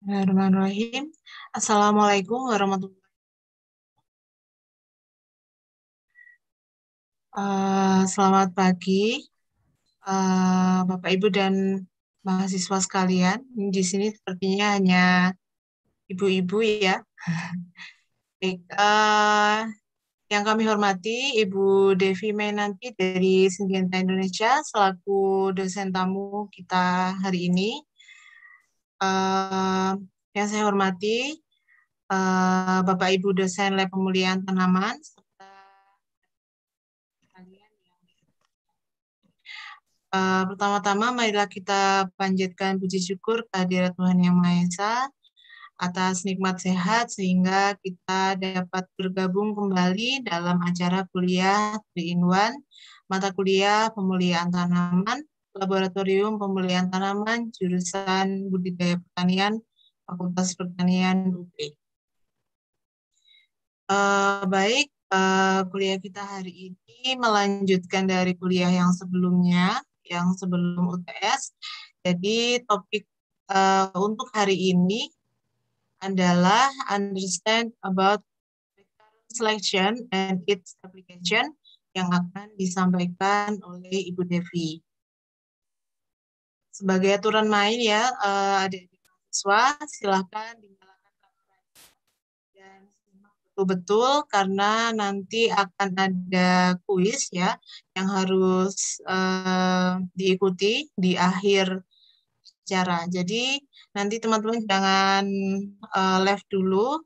Bismillahirrahmanirrahim. Assalamualaikum warahmatullahi wabarakatuh. Eh, selamat pagi, eh, Bapak Ibu dan mahasiswa sekalian. Di sini sepertinya hanya ibu-ibu ya. Baik, eh, yang kami hormati Ibu Devi Menanti dari Sindianta Indonesia selaku dosen tamu kita hari ini uh, yang saya hormati uh, Bapak Ibu dosen lab pemulihan tanaman serta kalian yang uh, pertama-tama marilah kita panjatkan puji syukur kehadirat Tuhan yang Maha Esa atas nikmat sehat sehingga kita dapat bergabung kembali dalam acara kuliah 3 in 1 mata kuliah pemulihan tanaman Laboratorium Pembelian Tanaman Jurusan Budidaya Pertanian Fakultas Pertanian UP. Uh, eh, baik, uh, kuliah kita hari ini melanjutkan dari kuliah yang sebelumnya, yang sebelum UTS. Jadi topik uh, untuk hari ini adalah understand about selection and its application yang akan disampaikan oleh Ibu Devi. Sebagai aturan main ya, uh, adik-adik mahasiswa silahkan dinyalakan dan simak betul-betul karena nanti akan ada kuis ya yang harus uh, diikuti di akhir acara. Jadi nanti teman-teman jangan uh, eh, left dulu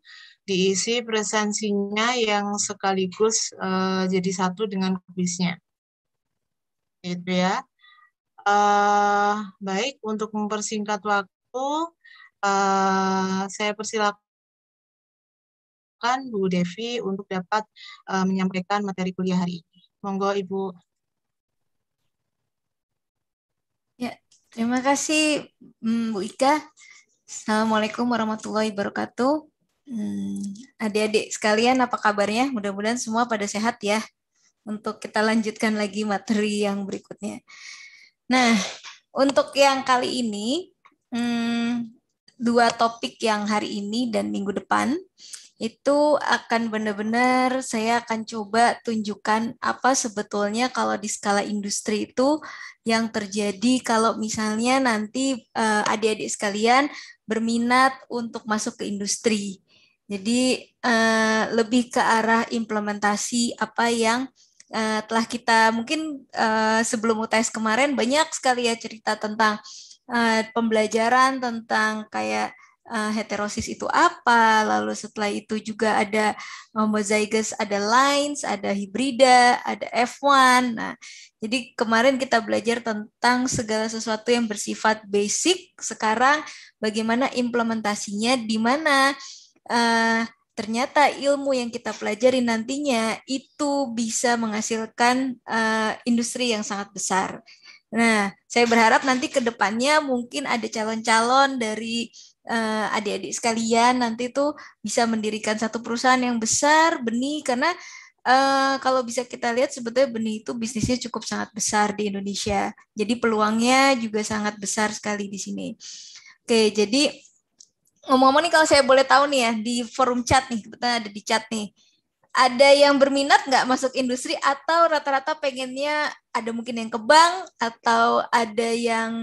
diisi presensinya yang sekaligus uh, jadi satu dengan kuisnya. Itu ya. Eh, baik, untuk mempersingkat waktu, uh, saya persilakan Bu Devi untuk dapat uh, menyampaikan materi kuliah hari ini. Monggo Ibu. Ya, terima kasih mm, Bu Ika. Assalamualaikum warahmatullahi wabarakatuh. Hmm, adik-adik hmm, sekalian, apa kabarnya? Mudah-mudahan semua pada sehat ya. Untuk kita lanjutkan lagi materi yang berikutnya. Nah, untuk yang kali ini, hmm, dua topik yang hari ini dan minggu depan itu akan benar-benar saya akan coba tunjukkan apa sebetulnya kalau di skala industri itu yang terjadi kalau misalnya nanti uh, adik-adik sekalian berminat untuk masuk ke industri. Jadi uh, lebih ke arah implementasi apa yang Eh, telah kita mungkin uh, sebelum UTS kemarin banyak sekali ya cerita tentang uh, pembelajaran tentang kayak uh, heterosis itu apa, lalu setelah itu juga ada homozygous, ada lines, ada hibrida, ada F1. Nah, jadi kemarin kita belajar tentang segala sesuatu yang bersifat basic, sekarang bagaimana implementasinya di mana uh, ternyata ilmu yang kita pelajari nantinya itu bisa menghasilkan uh, industri yang sangat besar. Nah, saya berharap nanti ke depannya mungkin ada calon-calon dari uh, adik-adik sekalian nanti tuh bisa mendirikan satu perusahaan yang besar, benih, karena uh, kalau bisa kita lihat sebetulnya benih itu bisnisnya cukup sangat besar di Indonesia. Jadi peluangnya juga sangat besar sekali di sini. Oke, jadi ngomong-ngomong nih kalau saya boleh tahu nih ya di forum chat nih kebetulan ada di chat nih ada yang berminat nggak masuk industri atau rata-rata pengennya ada mungkin yang ke bank atau ada yang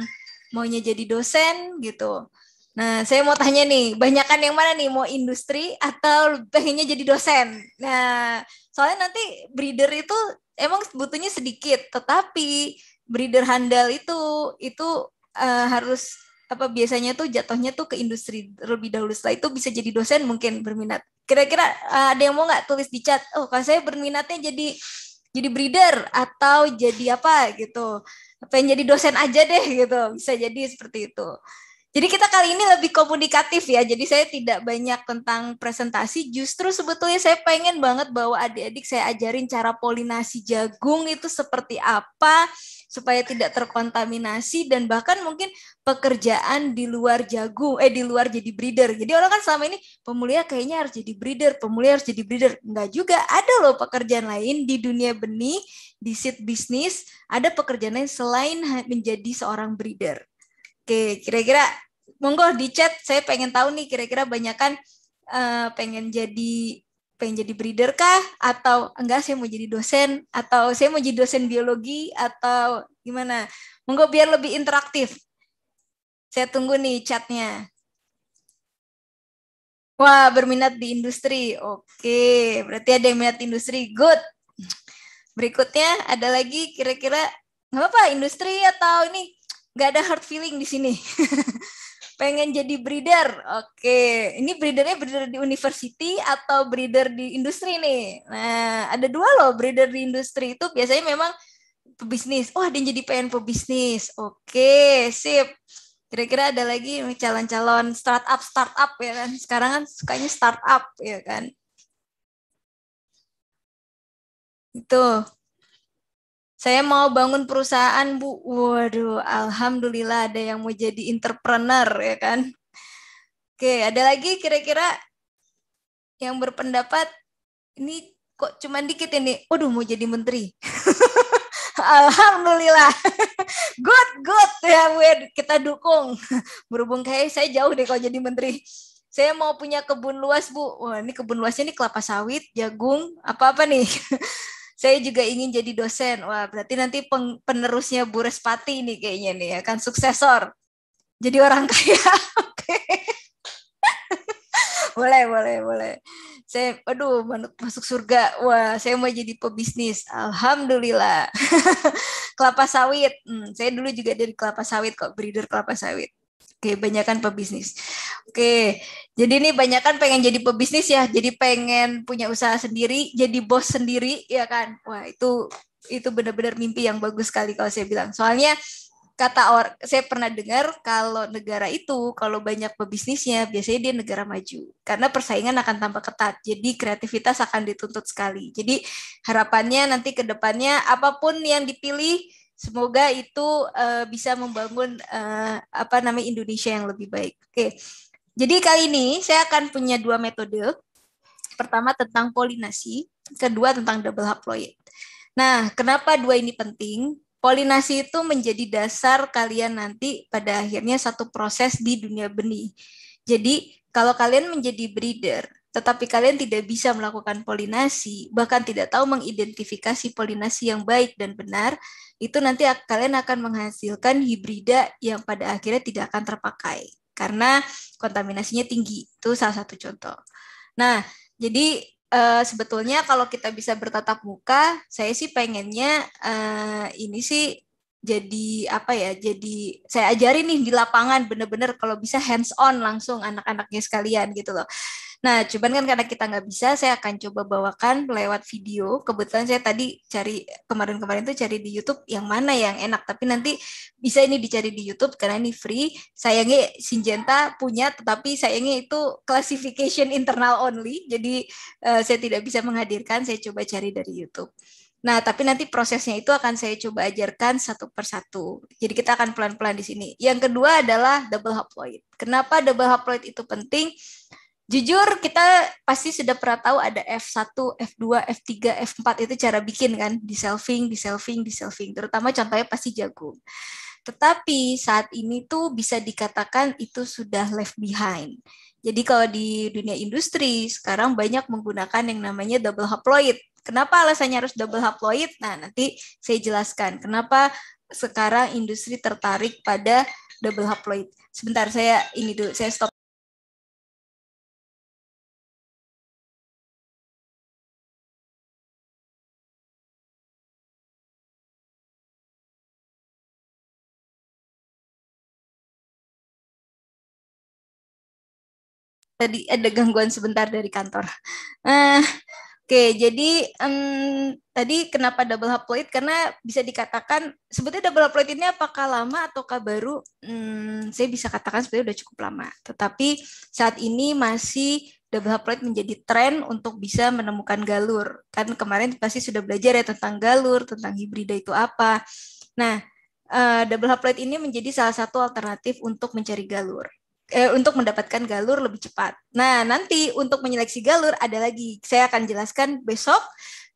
maunya jadi dosen gitu nah saya mau tanya nih banyakkan yang mana nih mau industri atau pengennya jadi dosen nah soalnya nanti breeder itu emang butuhnya sedikit tetapi breeder handal itu itu uh, harus apa biasanya tuh jatuhnya tuh ke industri lebih dahulu setelah itu bisa jadi dosen mungkin berminat kira-kira eh, ada yang mau nggak tulis di chat oh kalau saya berminatnya jadi jadi breeder atau jadi apa gitu apa yang jadi dosen aja deh gitu bisa jadi seperti itu jadi kita kali ini lebih komunikatif ya. Jadi saya tidak banyak tentang presentasi, justru sebetulnya saya pengen banget bahwa adik-adik saya ajarin cara polinasi jagung itu seperti apa, supaya tidak terkontaminasi dan bahkan mungkin pekerjaan di luar jagung eh di luar jadi breeder. Jadi orang kan selama ini pemulia kayaknya harus jadi breeder, pemulia harus jadi breeder. Enggak juga, ada loh pekerjaan lain di dunia benih, di seed bisnis, ada pekerjaan lain selain menjadi seorang breeder. Oke, kira-kira monggo di chat saya pengen tahu nih kira-kira banyak kan uh, eh, pengen jadi pengen jadi breeder kah atau enggak saya mau jadi dosen atau saya mau jadi dosen biologi atau gimana monggo biar lebih interaktif saya tunggu nih chatnya wah berminat di industri oke berarti ada yang minat di industri good berikutnya ada lagi kira-kira nggak apa-apa industri atau ini nggak ada hard feeling di sini pengen jadi breeder. Oke, ini breedernya breeder di university atau breeder di industri nih. Nah, ada dua loh breeder di industri itu biasanya memang pebisnis. Oh, ada yang jadi pengen pebisnis. Oke, sip. Kira-kira ada lagi calon-calon startup startup ya kan. Sekarang kan sukanya startup ya kan. Itu. Saya mau bangun perusahaan, Bu. Waduh, alhamdulillah ada yang mau jadi entrepreneur ya kan. Oke, ada lagi kira-kira yang berpendapat ini kok cuman dikit ini. Waduh, mau jadi menteri. Alhamdulillah. Good, good ya Bu ya, Kita dukung. Berhubung kayak saya jauh deh kalau jadi menteri. Saya mau punya kebun luas Bu. Wah ini kebun luasnya ini kelapa sawit, jagung, apa-apa nih saya juga ingin jadi dosen. Wah, berarti nanti peng, penerusnya Bu Respati ini kayaknya nih ya, kan suksesor. Jadi orang kaya. boleh, boleh, boleh. Saya aduh masuk surga. Wah, saya mau jadi pebisnis. Alhamdulillah. kelapa sawit. Hmm, saya dulu juga dari kelapa sawit kok, breeder kelapa sawit. Oke, banyakkan pebisnis. Oke, jadi ini banyakkan pengen jadi pebisnis ya, jadi pengen punya usaha sendiri, jadi bos sendiri, ya kan? Wah, itu itu benar-benar mimpi yang bagus sekali kalau saya bilang. Soalnya kata or, saya pernah dengar kalau negara itu kalau banyak pebisnisnya biasanya dia negara maju karena persaingan akan tambah ketat. Jadi kreativitas akan dituntut sekali. Jadi harapannya nanti ke depannya apapun yang dipilih Semoga itu uh, bisa membangun uh, apa namanya Indonesia yang lebih baik. Oke. Jadi kali ini saya akan punya dua metode. Pertama tentang polinasi, kedua tentang double haploid. Nah, kenapa dua ini penting? Polinasi itu menjadi dasar kalian nanti pada akhirnya satu proses di dunia benih. Jadi, kalau kalian menjadi breeder, tetapi kalian tidak bisa melakukan polinasi, bahkan tidak tahu mengidentifikasi polinasi yang baik dan benar, itu nanti kalian akan menghasilkan hibrida yang pada akhirnya tidak akan terpakai karena kontaminasinya tinggi. Itu salah satu contoh. Nah, jadi e, sebetulnya kalau kita bisa bertatap muka, saya sih pengennya e, ini sih jadi apa ya jadi saya ajarin nih di lapangan bener-bener kalau bisa hands on langsung anak-anaknya sekalian gitu loh Nah, cuman kan karena kita nggak bisa, saya akan coba bawakan lewat video. Kebetulan saya tadi cari kemarin-kemarin tuh cari di YouTube yang mana yang enak, tapi nanti bisa ini dicari di YouTube karena ini free. Sayangnya Sinjenta punya, tetapi sayangnya itu classification internal only, jadi uh, saya tidak bisa menghadirkan. Saya coba cari dari YouTube. Nah, tapi nanti prosesnya itu akan saya coba ajarkan satu persatu. Jadi kita akan pelan-pelan di sini. Yang kedua adalah double haploid. Kenapa double haploid itu penting? jujur kita pasti sudah pernah tahu ada F1, F2, F3, F4 itu cara bikin kan, di selfing, di selfing, di selfing. Terutama contohnya pasti jagung. Tetapi saat ini tuh bisa dikatakan itu sudah left behind. Jadi kalau di dunia industri sekarang banyak menggunakan yang namanya double haploid. Kenapa alasannya harus double haploid? Nah, nanti saya jelaskan kenapa sekarang industri tertarik pada double haploid. Sebentar saya ini dulu saya stop tadi ada gangguan sebentar dari kantor. Uh, Oke, okay, jadi um, tadi kenapa double haploid? Karena bisa dikatakan sebetulnya double haploid ini apakah lama ataukah baru? Um, saya bisa katakan sebetulnya sudah cukup lama. Tetapi saat ini masih double haploid menjadi tren untuk bisa menemukan galur. Kan kemarin pasti sudah belajar ya tentang galur, tentang hibrida itu apa. Nah, uh, double haploid ini menjadi salah satu alternatif untuk mencari galur eh, untuk mendapatkan galur lebih cepat. Nah, nanti untuk menyeleksi galur ada lagi. Saya akan jelaskan besok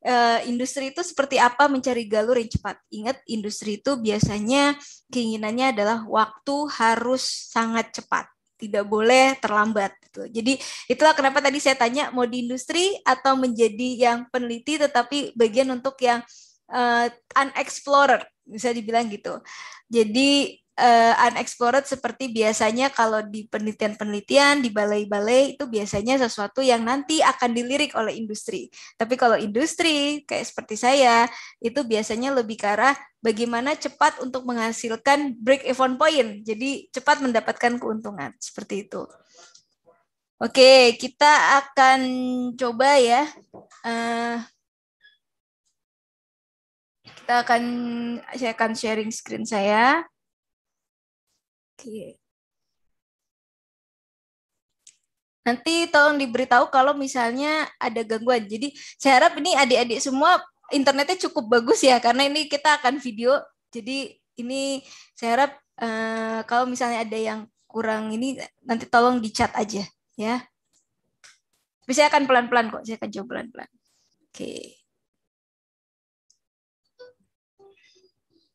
eh, industri itu seperti apa mencari galur yang cepat. Ingat, industri itu biasanya keinginannya adalah waktu harus sangat cepat tidak boleh terlambat. Gitu. Jadi itulah kenapa tadi saya tanya mau di industri atau menjadi yang peneliti tetapi bagian untuk yang uh, unexplorer bisa dibilang gitu. Jadi uh, unexplored seperti biasanya kalau di penelitian-penelitian di balai-balai itu biasanya sesuatu yang nanti akan dilirik oleh industri. Tapi kalau industri kayak seperti saya itu biasanya lebih ke arah bagaimana cepat untuk menghasilkan break even point. Jadi cepat mendapatkan keuntungan seperti itu. Oke, kita akan coba ya. Uh, kita akan saya akan sharing screen saya. Oke. Nanti tolong diberitahu kalau misalnya ada gangguan. Jadi saya harap ini adik-adik semua internetnya cukup bagus ya karena ini kita akan video. Jadi ini saya harap uh, kalau misalnya ada yang kurang ini nanti tolong dicat aja ya. Tapi saya akan pelan-pelan kok. Saya akan coba pelan-pelan. Oke.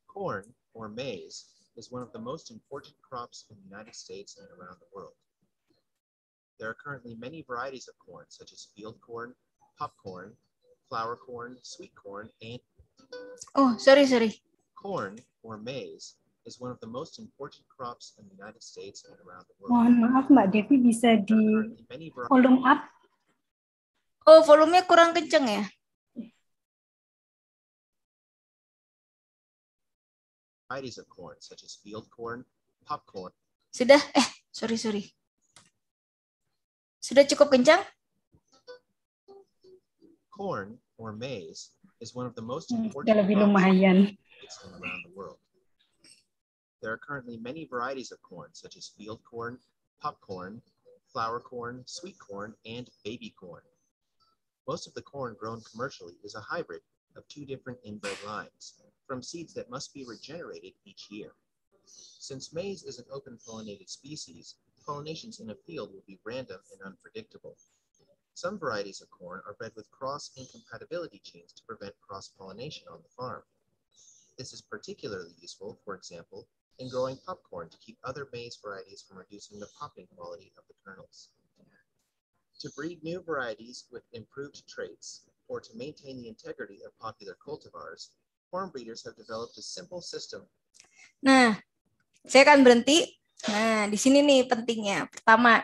Corn or maize is one of the most important crops in the United States and around the world. There are currently many varieties of corn, such as field corn, popcorn, flour corn, sweet corn, and oh, sorry, sorry. Corn or maize is one of the most important crops in the United States and around the world. Mohon maaf Mbak Devi bisa di volume up. Oh, volumenya kurang kenceng ya? varieties of corn, such as field corn, popcorn. Sudah, eh, sorry, sorry. Sudah cukup kencang? Corn or maize is one of the most hmm, important crops around the world. There are currently many varieties of corn, such as field corn, popcorn, flower corn, sweet corn, and baby corn. Most of the corn grown commercially is a hybrid of two different inbred lines, from seeds that must be regenerated each year. Since maize is an open pollinated species, pollinations in a field will be random and unpredictable. Some varieties of corn are bred with cross incompatibility genes to prevent cross pollination on the farm. This is particularly useful, for example, in growing popcorn to keep other maize varieties from reducing the popping quality of the kernels. To breed new varieties with improved traits or to maintain the integrity of popular cultivars, corn breeders have developed a simple system. Nah, saya akan berhenti. Nah, di sini nih pentingnya. Pertama,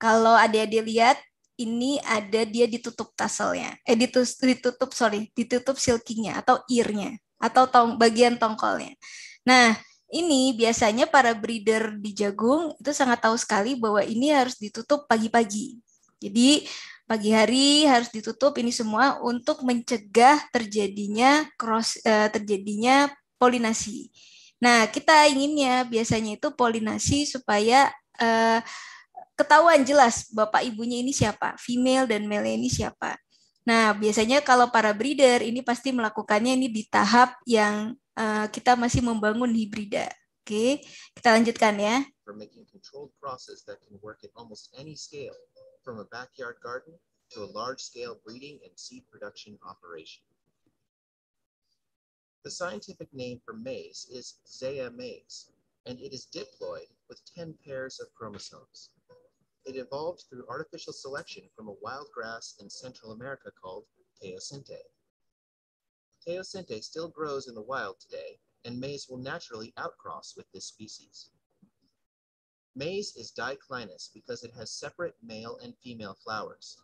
kalau ada adik lihat ini ada dia ditutup tasselnya, eh ditutup, ditutup sorry, ditutup silkingnya atau earnya atau tong, bagian tongkolnya. Nah, ini biasanya para breeder di jagung itu sangat tahu sekali bahwa ini harus ditutup pagi-pagi. Jadi pagi hari harus ditutup ini semua untuk mencegah terjadinya cross eh, terjadinya polinasi. Nah, kita inginnya biasanya itu polinasi supaya eh, ketahuan jelas bapak ibunya ini siapa, female dan male ini siapa. Nah, biasanya kalau para breeder ini pasti melakukannya ini di tahap yang uh, kita masih membangun hibrida. Oke, kita lanjutkan ya. from a backyard garden to a large-scale breeding and seed production operation. The scientific name for maize is Zea maize, and it is diploid with 10 pairs of chromosomes. It evolved through artificial selection from a wild grass in Central America called teosinte. Teosinte still grows in the wild today, and maize will naturally outcross with this species. Maize is diclinous because it has separate male and female flowers.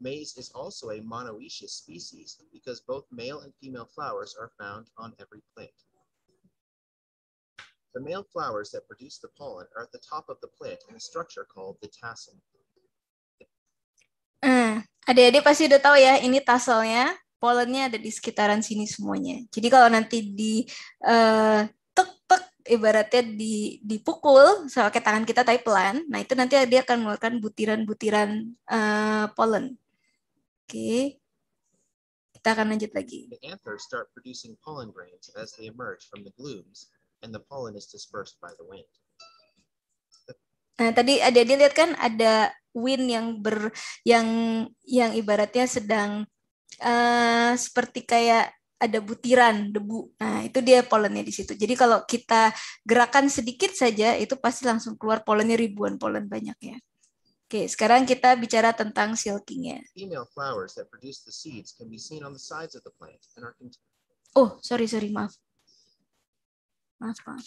Maize is also a monoecious species because both male and female flowers are found on every plant. The male flowers that produce the pollen are at the top of the plant in a structure called the tassel. Hmm, adik-adik pasti udah tahu ya, ini tasselnya, polennya ada di sekitaran sini semuanya. Jadi kalau nanti di uh, ibaratnya di, dipukul pakai tangan kita tapi pelan, nah itu nanti dia akan mengeluarkan butiran-butiran uh, pollen. Oke. Okay. Kita akan lanjut lagi. The anthers start producing pollen grains as they emerge from the glooms and the pollen is dispersed by the wind. Nah, tadi ada dia lihat kan ada wind yang ber yang yang ibaratnya sedang uh, seperti kayak ada butiran debu. Nah, itu dia polennya di situ. Jadi kalau kita gerakan sedikit saja itu pasti langsung keluar polennya ribuan polen banyak ya. Oke, sekarang kita bicara tentang silkingnya. Oh, sorry sorry maaf. Maaf, maaf.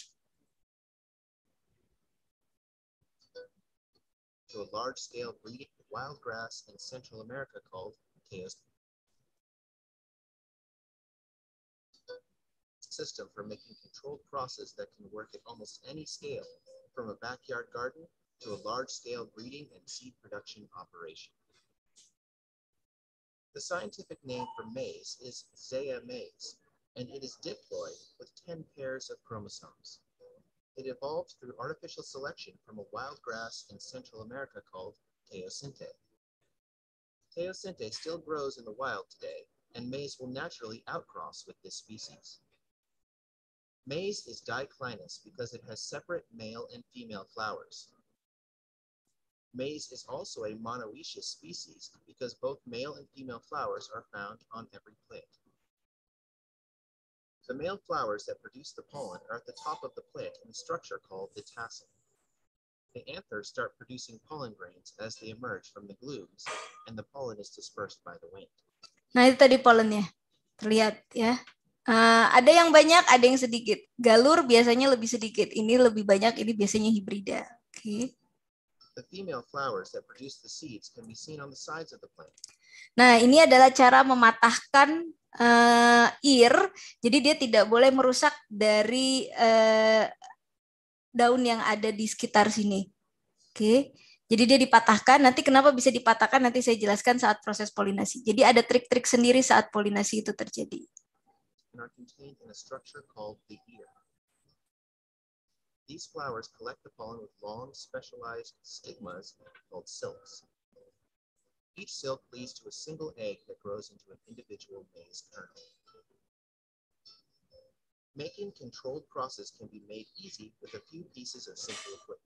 large scale breeding wild grass in Central America called system for making controlled process that can work at almost any scale, from a backyard garden to a large-scale breeding and seed production operation. The scientific name for maize is Zea maize, and it is diploid with 10 pairs of chromosomes. It evolved through artificial selection from a wild grass in Central America called teosinte. Teosinte still grows in the wild today, and maize will naturally outcross with this species. Maize is diclinous because it has separate male and female flowers. Maize is also a monoecious species because both male and female flowers are found on every plant. The male flowers that produce the pollen are at the top of the plant in a structure called the tassel. The anthers start producing pollen grains as they emerge from the glumes, and the pollen is dispersed by the wind. Nah itu tadi pollennya, terlihat ya. Uh, ada yang banyak, ada yang sedikit. Galur biasanya lebih sedikit. Ini lebih banyak, ini biasanya hibrida. Oke. Okay. The female flowers that produce the seeds can be seen on the sides of the plant. Nah, ini adalah cara mematahkan uh, eh, ear. Jadi dia tidak boleh merusak dari uh, daun yang ada di sekitar sini. Oke. Okay. Jadi dia dipatahkan. Nanti kenapa bisa dipatahkan? Nanti saya jelaskan saat proses polinasi. Jadi ada trik-trik sendiri saat polinasi itu terjadi. and are contained in a structure called the ear. These flowers collect the pollen with long, specialized stigmas called silks. Each silk leads to a single egg that grows into an individual maize kernel. Making controlled crosses can be made easy with a few pieces of simple equipment.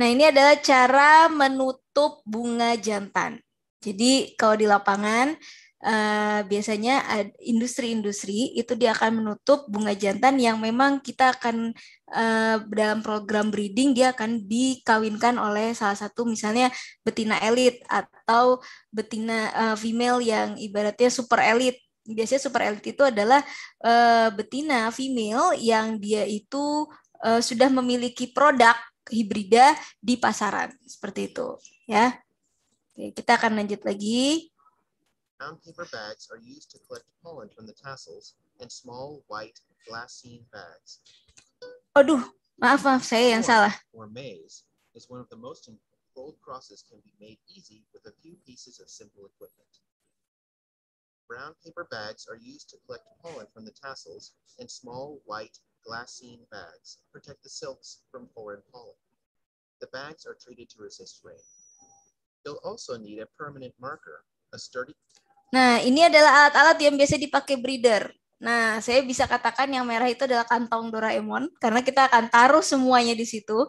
Nah, ini adalah cara menutup bunga jantan. Jadi kalau di lapangan Eh, biasanya industri-industri itu dia akan menutup bunga jantan yang memang kita akan uh, dalam program breeding dia akan dikawinkan oleh salah satu misalnya betina elit atau betina uh, female yang ibaratnya super elit. Biasanya super elit itu adalah uh, betina female yang dia itu uh, sudah memiliki produk hibrida di pasaran seperti itu ya. Oke, kita akan lanjut lagi. Brown paper bags are used to collect pollen from the tassels in small white glassine bags. Aduh, oh, maaf maaf saya yang salah. Or maize is one of the most important. gold crosses can be made easy with a few pieces of simple equipment. Brown paper bags are used to collect pollen from the tassels in small white glassine bags protect the silks from foreign pollen. The bags are treated to resist rain. You'll also need a permanent marker a sturdy Nah, ini adalah alat-alat yang biasa dipakai breeder. Nah, saya bisa katakan yang merah itu adalah kantong Doraemon, karena kita akan taruh semuanya di situ.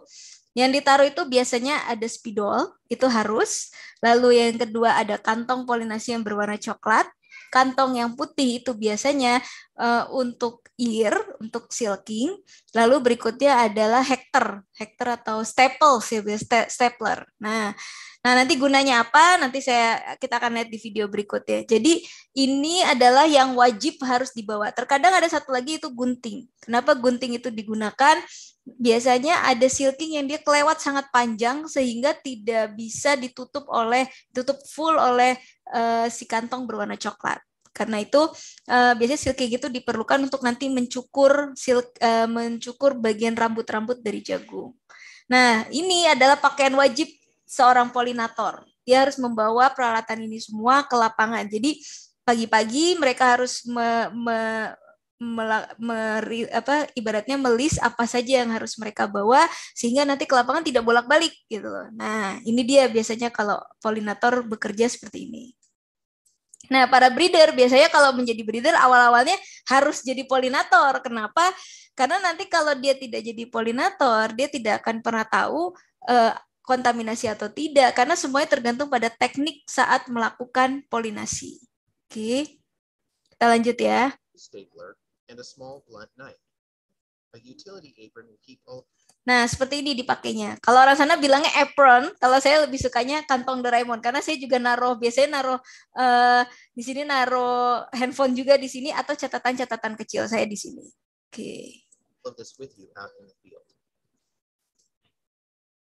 Yang ditaruh itu biasanya ada spidol, itu harus. Lalu yang kedua ada kantong polinasi yang berwarna coklat. Kantong yang putih itu biasanya uh, untuk ear, untuk silking. Lalu berikutnya adalah hector, hector atau staples ya, stapler. Nah, Nah, nanti gunanya apa? Nanti saya kita akan lihat di video berikutnya. Jadi, ini adalah yang wajib harus dibawa. Terkadang ada satu lagi itu gunting. Kenapa gunting itu digunakan? Biasanya ada silking yang dia kelewat sangat panjang sehingga tidak bisa ditutup oleh tutup full oleh uh, si kantong berwarna coklat. Karena itu uh, biasanya silking itu diperlukan untuk nanti mencukur silk uh, mencukur bagian rambut-rambut dari jagung. Nah, ini adalah pakaian wajib seorang polinator. Dia harus membawa peralatan ini semua ke lapangan. Jadi pagi-pagi mereka harus me, me, me, me, apa ibaratnya melis apa saja yang harus mereka bawa sehingga nanti ke lapangan tidak bolak-balik gitu loh. Nah, ini dia biasanya kalau polinator bekerja seperti ini. Nah, para breeder biasanya kalau menjadi breeder awal-awalnya harus jadi polinator. Kenapa? Karena nanti kalau dia tidak jadi polinator, dia tidak akan pernah tahu eh, kontaminasi atau tidak karena semuanya tergantung pada teknik saat melakukan polinasi. Oke. Okay. Kita lanjut ya. Nah, seperti ini dipakainya. Kalau orang sana bilangnya apron, kalau saya lebih sukanya kantong Doraemon karena saya juga naruh biasanya naruh uh, di sini naruh handphone juga di sini atau catatan-catatan kecil saya di sini. Oke. Okay.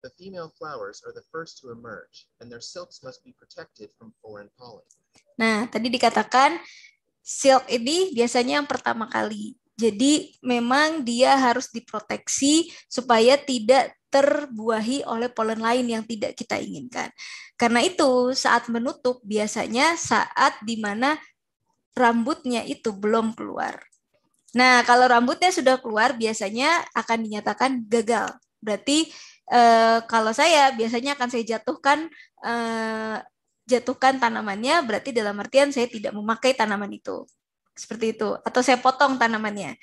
The female flowers are the first to emerge, and their silks must be protected from foreign pollen. Nah, tadi dikatakan silk ini biasanya yang pertama kali. Jadi memang dia harus diproteksi supaya tidak terbuahi oleh polen lain yang tidak kita inginkan. Karena itu saat menutup biasanya saat dimana rambutnya itu belum keluar. Nah, kalau rambutnya sudah keluar biasanya akan dinyatakan gagal. Berarti Eh, kalau saya biasanya akan saya jatuhkan uh, jatuhkan tanamannya berarti dalam artian saya tidak memakai tanaman itu seperti itu atau saya potong tanamannya.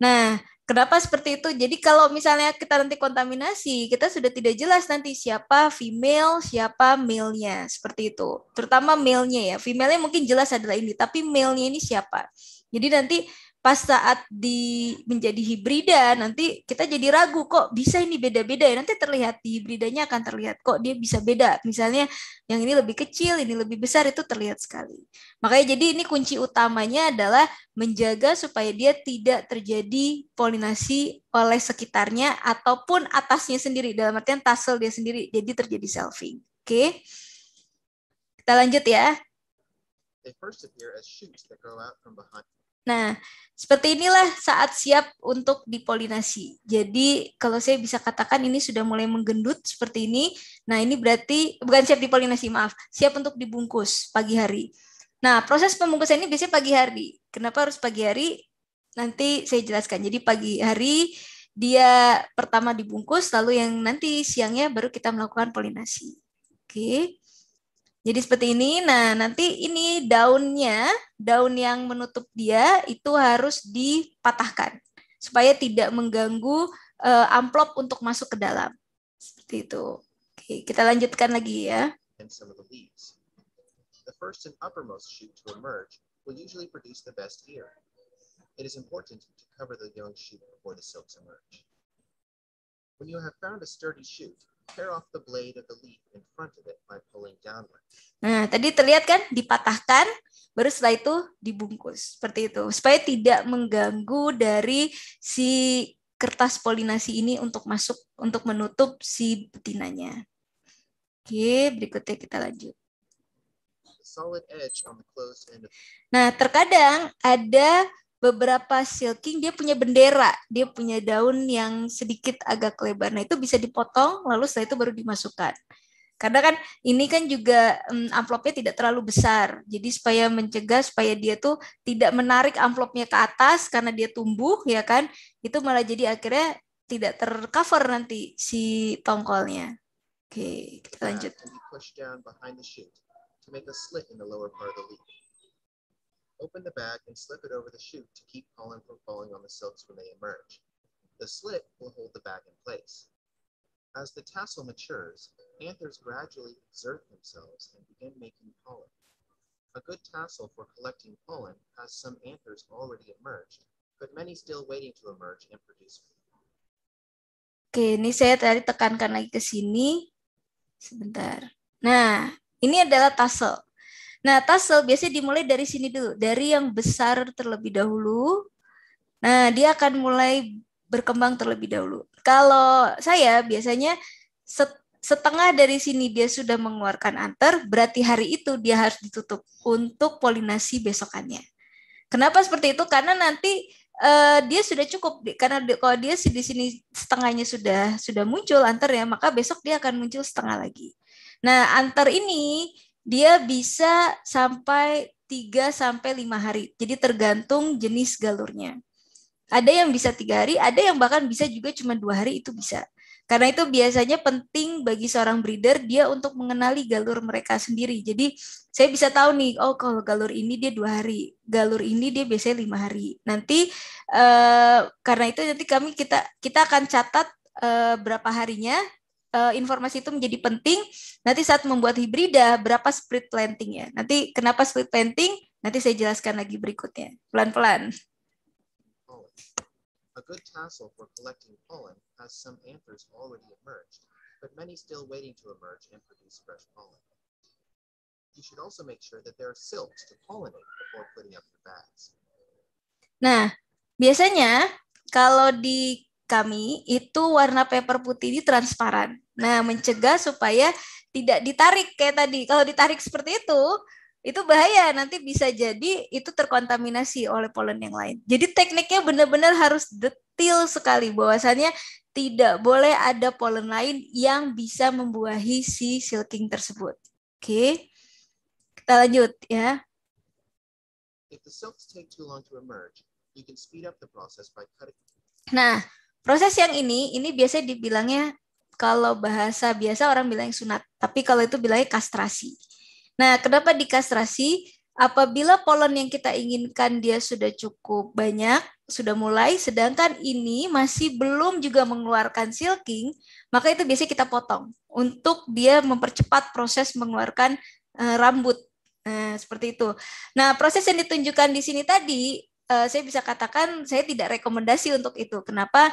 Nah, kenapa seperti itu? Jadi kalau misalnya kita nanti kontaminasi, kita sudah tidak jelas nanti siapa female, siapa male-nya seperti itu. Terutama male-nya ya. Female-nya mungkin jelas adalah ini, tapi male-nya ini siapa? Jadi nanti pas saat di menjadi hibrida nanti kita jadi ragu kok bisa ini beda-beda ya nanti terlihat di hibridanya akan terlihat kok dia bisa beda misalnya yang ini lebih kecil ini lebih besar itu terlihat sekali makanya jadi ini kunci utamanya adalah menjaga supaya dia tidak terjadi polinasi oleh sekitarnya ataupun atasnya sendiri dalam artian tassel dia sendiri jadi terjadi selfing oke okay? kita lanjut ya Nah, seperti inilah saat siap untuk dipolinasi. Jadi kalau saya bisa katakan ini sudah mulai menggendut seperti ini. Nah ini berarti bukan siap dipolinasi maaf, siap untuk dibungkus pagi hari. Nah proses pembungkusan ini biasanya pagi hari. Kenapa harus pagi hari? Nanti saya jelaskan. Jadi pagi hari dia pertama dibungkus, lalu yang nanti siangnya baru kita melakukan polinasi. Oke. Jadi seperti ini. Nah, nanti ini daunnya, daun yang menutup dia itu harus dipatahkan supaya tidak mengganggu uh, amplop untuk masuk ke dalam. Seperti itu. Oke, kita lanjutkan lagi ya. And some of the leaves. The first and uppermost shoot to emerge will usually produce the best ear. It is important to cover the young shoot before the silks emerge. When you have found a sturdy shoot, Nah, tadi terlihat kan dipatahkan, baru setelah itu dibungkus seperti itu supaya tidak mengganggu dari si kertas polinasi ini untuk masuk untuk menutup si betinanya. Oke, berikutnya kita lanjut. Nah, terkadang ada beberapa silking dia punya bendera, dia punya daun yang sedikit agak lebar. Nah, itu bisa dipotong lalu setelah itu baru dimasukkan. Karena kan ini kan juga um, amplopnya tidak terlalu besar. Jadi supaya mencegah supaya dia tuh tidak menarik amplopnya ke atas karena dia tumbuh ya kan. Itu malah jadi akhirnya tidak tercover nanti si tongkolnya. Oke, okay, kita lanjut. open the bag and slip it over the chute to keep pollen from falling on the silks when they emerge. The slit will hold the bag in place. As the tassel matures, anthers gradually exert themselves and begin making pollen. A good tassel for collecting pollen has some anthers already emerged, but many still waiting to emerge and produce fruit. Oke, ini saya tadi tekankan lagi ke sini. Sebentar. Nah, ini adalah tassel. Nah, tassel biasanya dimulai dari sini dulu, dari yang besar terlebih dahulu. Nah, dia akan mulai berkembang terlebih dahulu. Kalau saya biasanya setengah dari sini dia sudah mengeluarkan anter, berarti hari itu dia harus ditutup untuk polinasi besokannya. Kenapa seperti itu? Karena nanti uh, dia sudah cukup karena di, kalau dia di sini setengahnya sudah sudah muncul anter ya, maka besok dia akan muncul setengah lagi. Nah, antar ini dia bisa sampai 3 sampai 5 hari. Jadi tergantung jenis galurnya. Ada yang bisa tiga hari, ada yang bahkan bisa juga cuma dua hari itu bisa. Karena itu biasanya penting bagi seorang breeder dia untuk mengenali galur mereka sendiri. Jadi saya bisa tahu nih, oh kalau galur ini dia dua hari, galur ini dia biasanya lima hari. Nanti eh, karena itu nanti kami kita kita akan catat eh, berapa harinya uh, informasi itu menjadi penting nanti saat membuat hibrida berapa split planting ya Nanti kenapa split planting? Nanti saya jelaskan lagi berikutnya. Pelan-pelan. A good tassel for collecting pollen has some anthers already emerged, but many still waiting to emerge and produce fresh pollen. You should also make sure that there are silks to pollinate before putting up your bags. Nah, biasanya kalau di kami itu warna paper putih ini transparan. Nah, mencegah supaya tidak ditarik kayak tadi. Kalau ditarik seperti itu, itu bahaya nanti bisa jadi itu terkontaminasi oleh polen yang lain. Jadi tekniknya benar-benar harus detail sekali bahwasannya tidak boleh ada polen lain yang bisa membuahi si silking tersebut. Oke. Okay. Kita lanjut ya. Nah, Proses yang ini, ini biasanya dibilangnya kalau bahasa biasa orang bilang sunat, tapi kalau itu bilangnya kastrasi. Nah, kenapa dikastrasi? Apabila polon yang kita inginkan dia sudah cukup banyak, sudah mulai, sedangkan ini masih belum juga mengeluarkan silking, maka itu biasanya kita potong untuk dia mempercepat proses mengeluarkan eh, rambut. Nah, seperti itu. Nah, proses yang ditunjukkan di sini tadi uh, saya bisa katakan saya tidak rekomendasi untuk itu. Kenapa?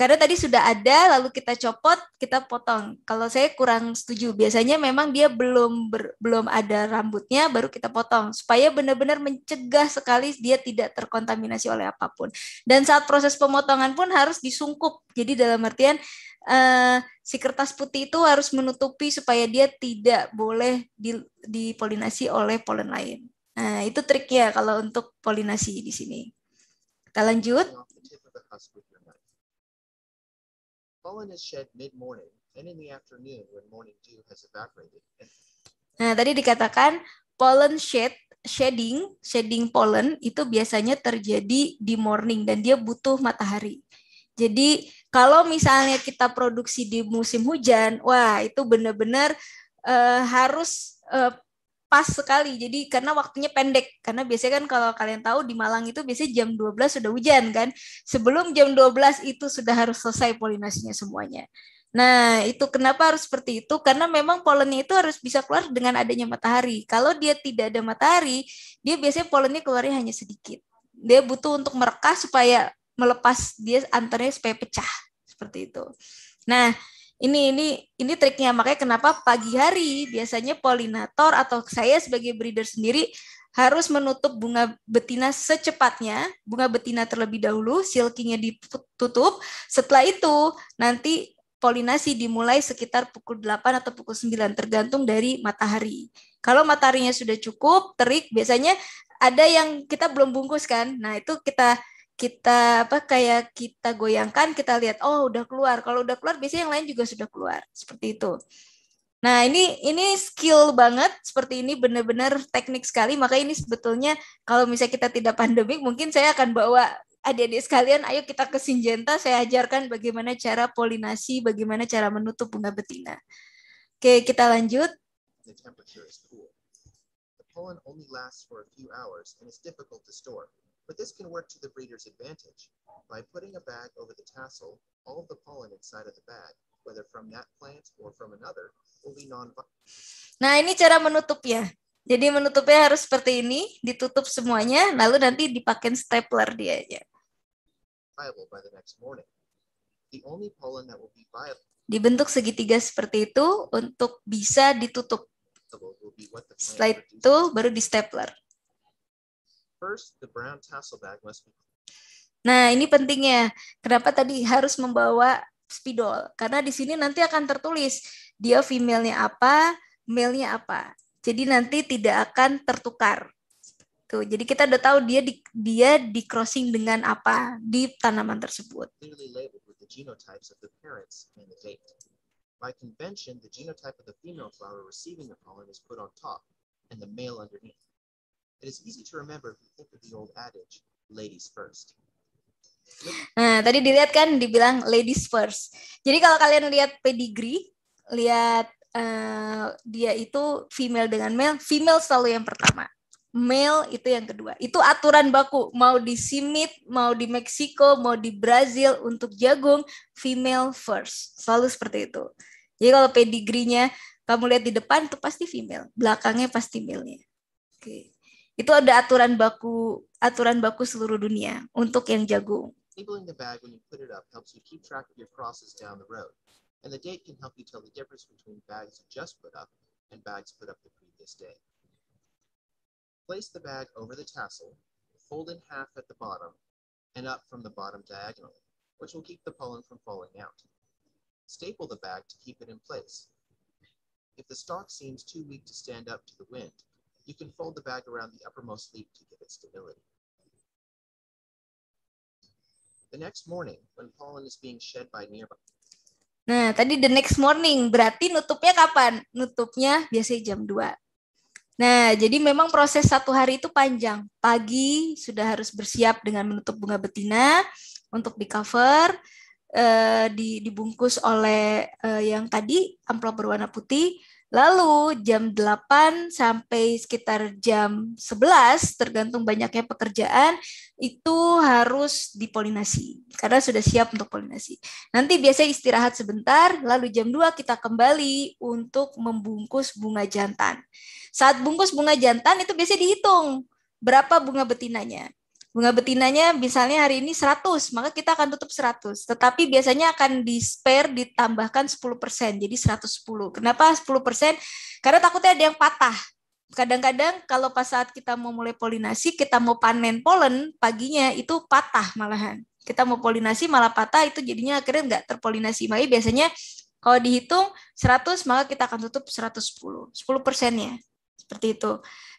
Karena tadi sudah ada, lalu kita copot, kita potong. Kalau saya kurang setuju, biasanya memang dia belum ber, belum ada rambutnya, baru kita potong supaya benar-benar mencegah sekali dia tidak terkontaminasi oleh apapun. Dan saat proses pemotongan pun harus disungkup. Jadi dalam artian uh, si kertas putih itu harus menutupi supaya dia tidak boleh dipolinasi oleh polen lain. Nah, itu ya kalau untuk polinasi di sini. Kita lanjut. Nah, tadi dikatakan pollen shed shedding, shedding pollen itu biasanya terjadi di morning dan dia butuh matahari. Jadi kalau misalnya kita produksi di musim hujan, wah itu benar-benar uh, harus uh, pas sekali. Jadi karena waktunya pendek. Karena biasanya kan kalau kalian tahu di Malang itu biasanya jam 12 sudah hujan kan. Sebelum jam 12 itu sudah harus selesai polinasinya semuanya. Nah, itu kenapa harus seperti itu? Karena memang polennya itu harus bisa keluar dengan adanya matahari. Kalau dia tidak ada matahari, dia biasanya polennya keluarnya hanya sedikit. Dia butuh untuk merekah supaya melepas dia antaranya supaya pecah. Seperti itu. Nah, ini ini ini triknya makanya kenapa pagi hari biasanya polinator atau saya sebagai breeder sendiri harus menutup bunga betina secepatnya, bunga betina terlebih dahulu, silkingnya ditutup. Setelah itu nanti polinasi dimulai sekitar pukul 8 atau pukul 9 tergantung dari matahari. Kalau mataharinya sudah cukup, terik biasanya ada yang kita belum bungkus kan. Nah, itu kita kita apa kayak kita goyangkan kita lihat oh udah keluar kalau udah keluar biasanya yang lain juga sudah keluar seperti itu nah ini ini skill banget seperti ini benar-benar teknik sekali maka ini sebetulnya kalau misalnya kita tidak pandemik mungkin saya akan bawa adik-adik sekalian ayo kita ke Sinjenta saya ajarkan bagaimana cara polinasi bagaimana cara menutup bunga betina oke kita lanjut The pollen only lasts for a few hours and is difficult to store. But this can work to the breeder's advantage. By putting a bag over the tassel, all of the pollen inside of the bag, whether from that plant or from another, will be non Nah, ini cara menutupnya. Jadi menutupnya harus seperti ini, ditutup semuanya, lalu nanti dipakai stapler dia aja. Viable By the next morning. The only pollen that will be viable dibentuk segitiga seperti itu untuk bisa ditutup. Setelah itu baru di stapler. First, the brown tassel bag must be Nah, ini pentingnya. Kenapa tadi harus membawa spidol? Karena di sini nanti akan tertulis dia female-nya apa, male-nya apa. Jadi nanti tidak akan tertukar. Tuh, jadi kita udah tahu dia di, dia di crossing dengan apa di tanaman tersebut. By convention, the genotype of the female flower receiving the pollen is put on top and the male underneath is easy to remember if think of the old adage, ladies first. Nah, tadi dilihat kan dibilang ladies first. Jadi kalau kalian lihat pedigree, lihat uh, dia itu female dengan male, female selalu yang pertama. Male itu yang kedua. Itu aturan baku. Mau di Simit, mau di Meksiko, mau di Brazil untuk jagung, female first. Selalu seperti itu. Jadi kalau pedigree-nya kamu lihat di depan itu pasti female, belakangnya pasti male-nya. Oke. Okay. Itu ada aturan baku aturan baku seluruh dunia untuk yang jagung. Labeling the bag when you put it up helps you keep track of your crosses down the road. And the date can help you tell the difference between bags you just put up and bags put up the previous day. Place the bag over the tassel, fold in half at the bottom, and up from the bottom diagonally, which will keep the pollen from falling out. Staple the bag to keep it in place. If the stalk seems too weak to stand up to the wind, you can fold the bag around the uppermost leaf to give it stability. The next morning, when pollen is being shed by nearby. Nah, tadi the next morning, berarti nutupnya kapan? Nutupnya biasanya jam 2. Nah, jadi memang proses satu hari itu panjang. Pagi sudah harus bersiap dengan menutup bunga betina untuk eh, di cover, eh, dibungkus oleh eh, yang tadi amplop berwarna putih. Lalu jam 8 sampai sekitar jam 11 tergantung banyaknya pekerjaan itu harus dipolinasi karena sudah siap untuk polinasi. Nanti biasanya istirahat sebentar lalu jam 2 kita kembali untuk membungkus bunga jantan. Saat bungkus bunga jantan itu biasanya dihitung berapa bunga betinanya bunga betinanya misalnya hari ini 100, maka kita akan tutup 100. Tetapi biasanya akan di spare ditambahkan 10%, jadi 110. Kenapa 10%? Karena takutnya ada yang patah. Kadang-kadang kalau pas saat kita mau mulai polinasi, kita mau panen polen paginya itu patah malahan. Kita mau polinasi malah patah itu jadinya akhirnya nggak terpolinasi. Makanya biasanya kalau dihitung 100 maka kita akan tutup 110, 10 persennya. Seperti itu.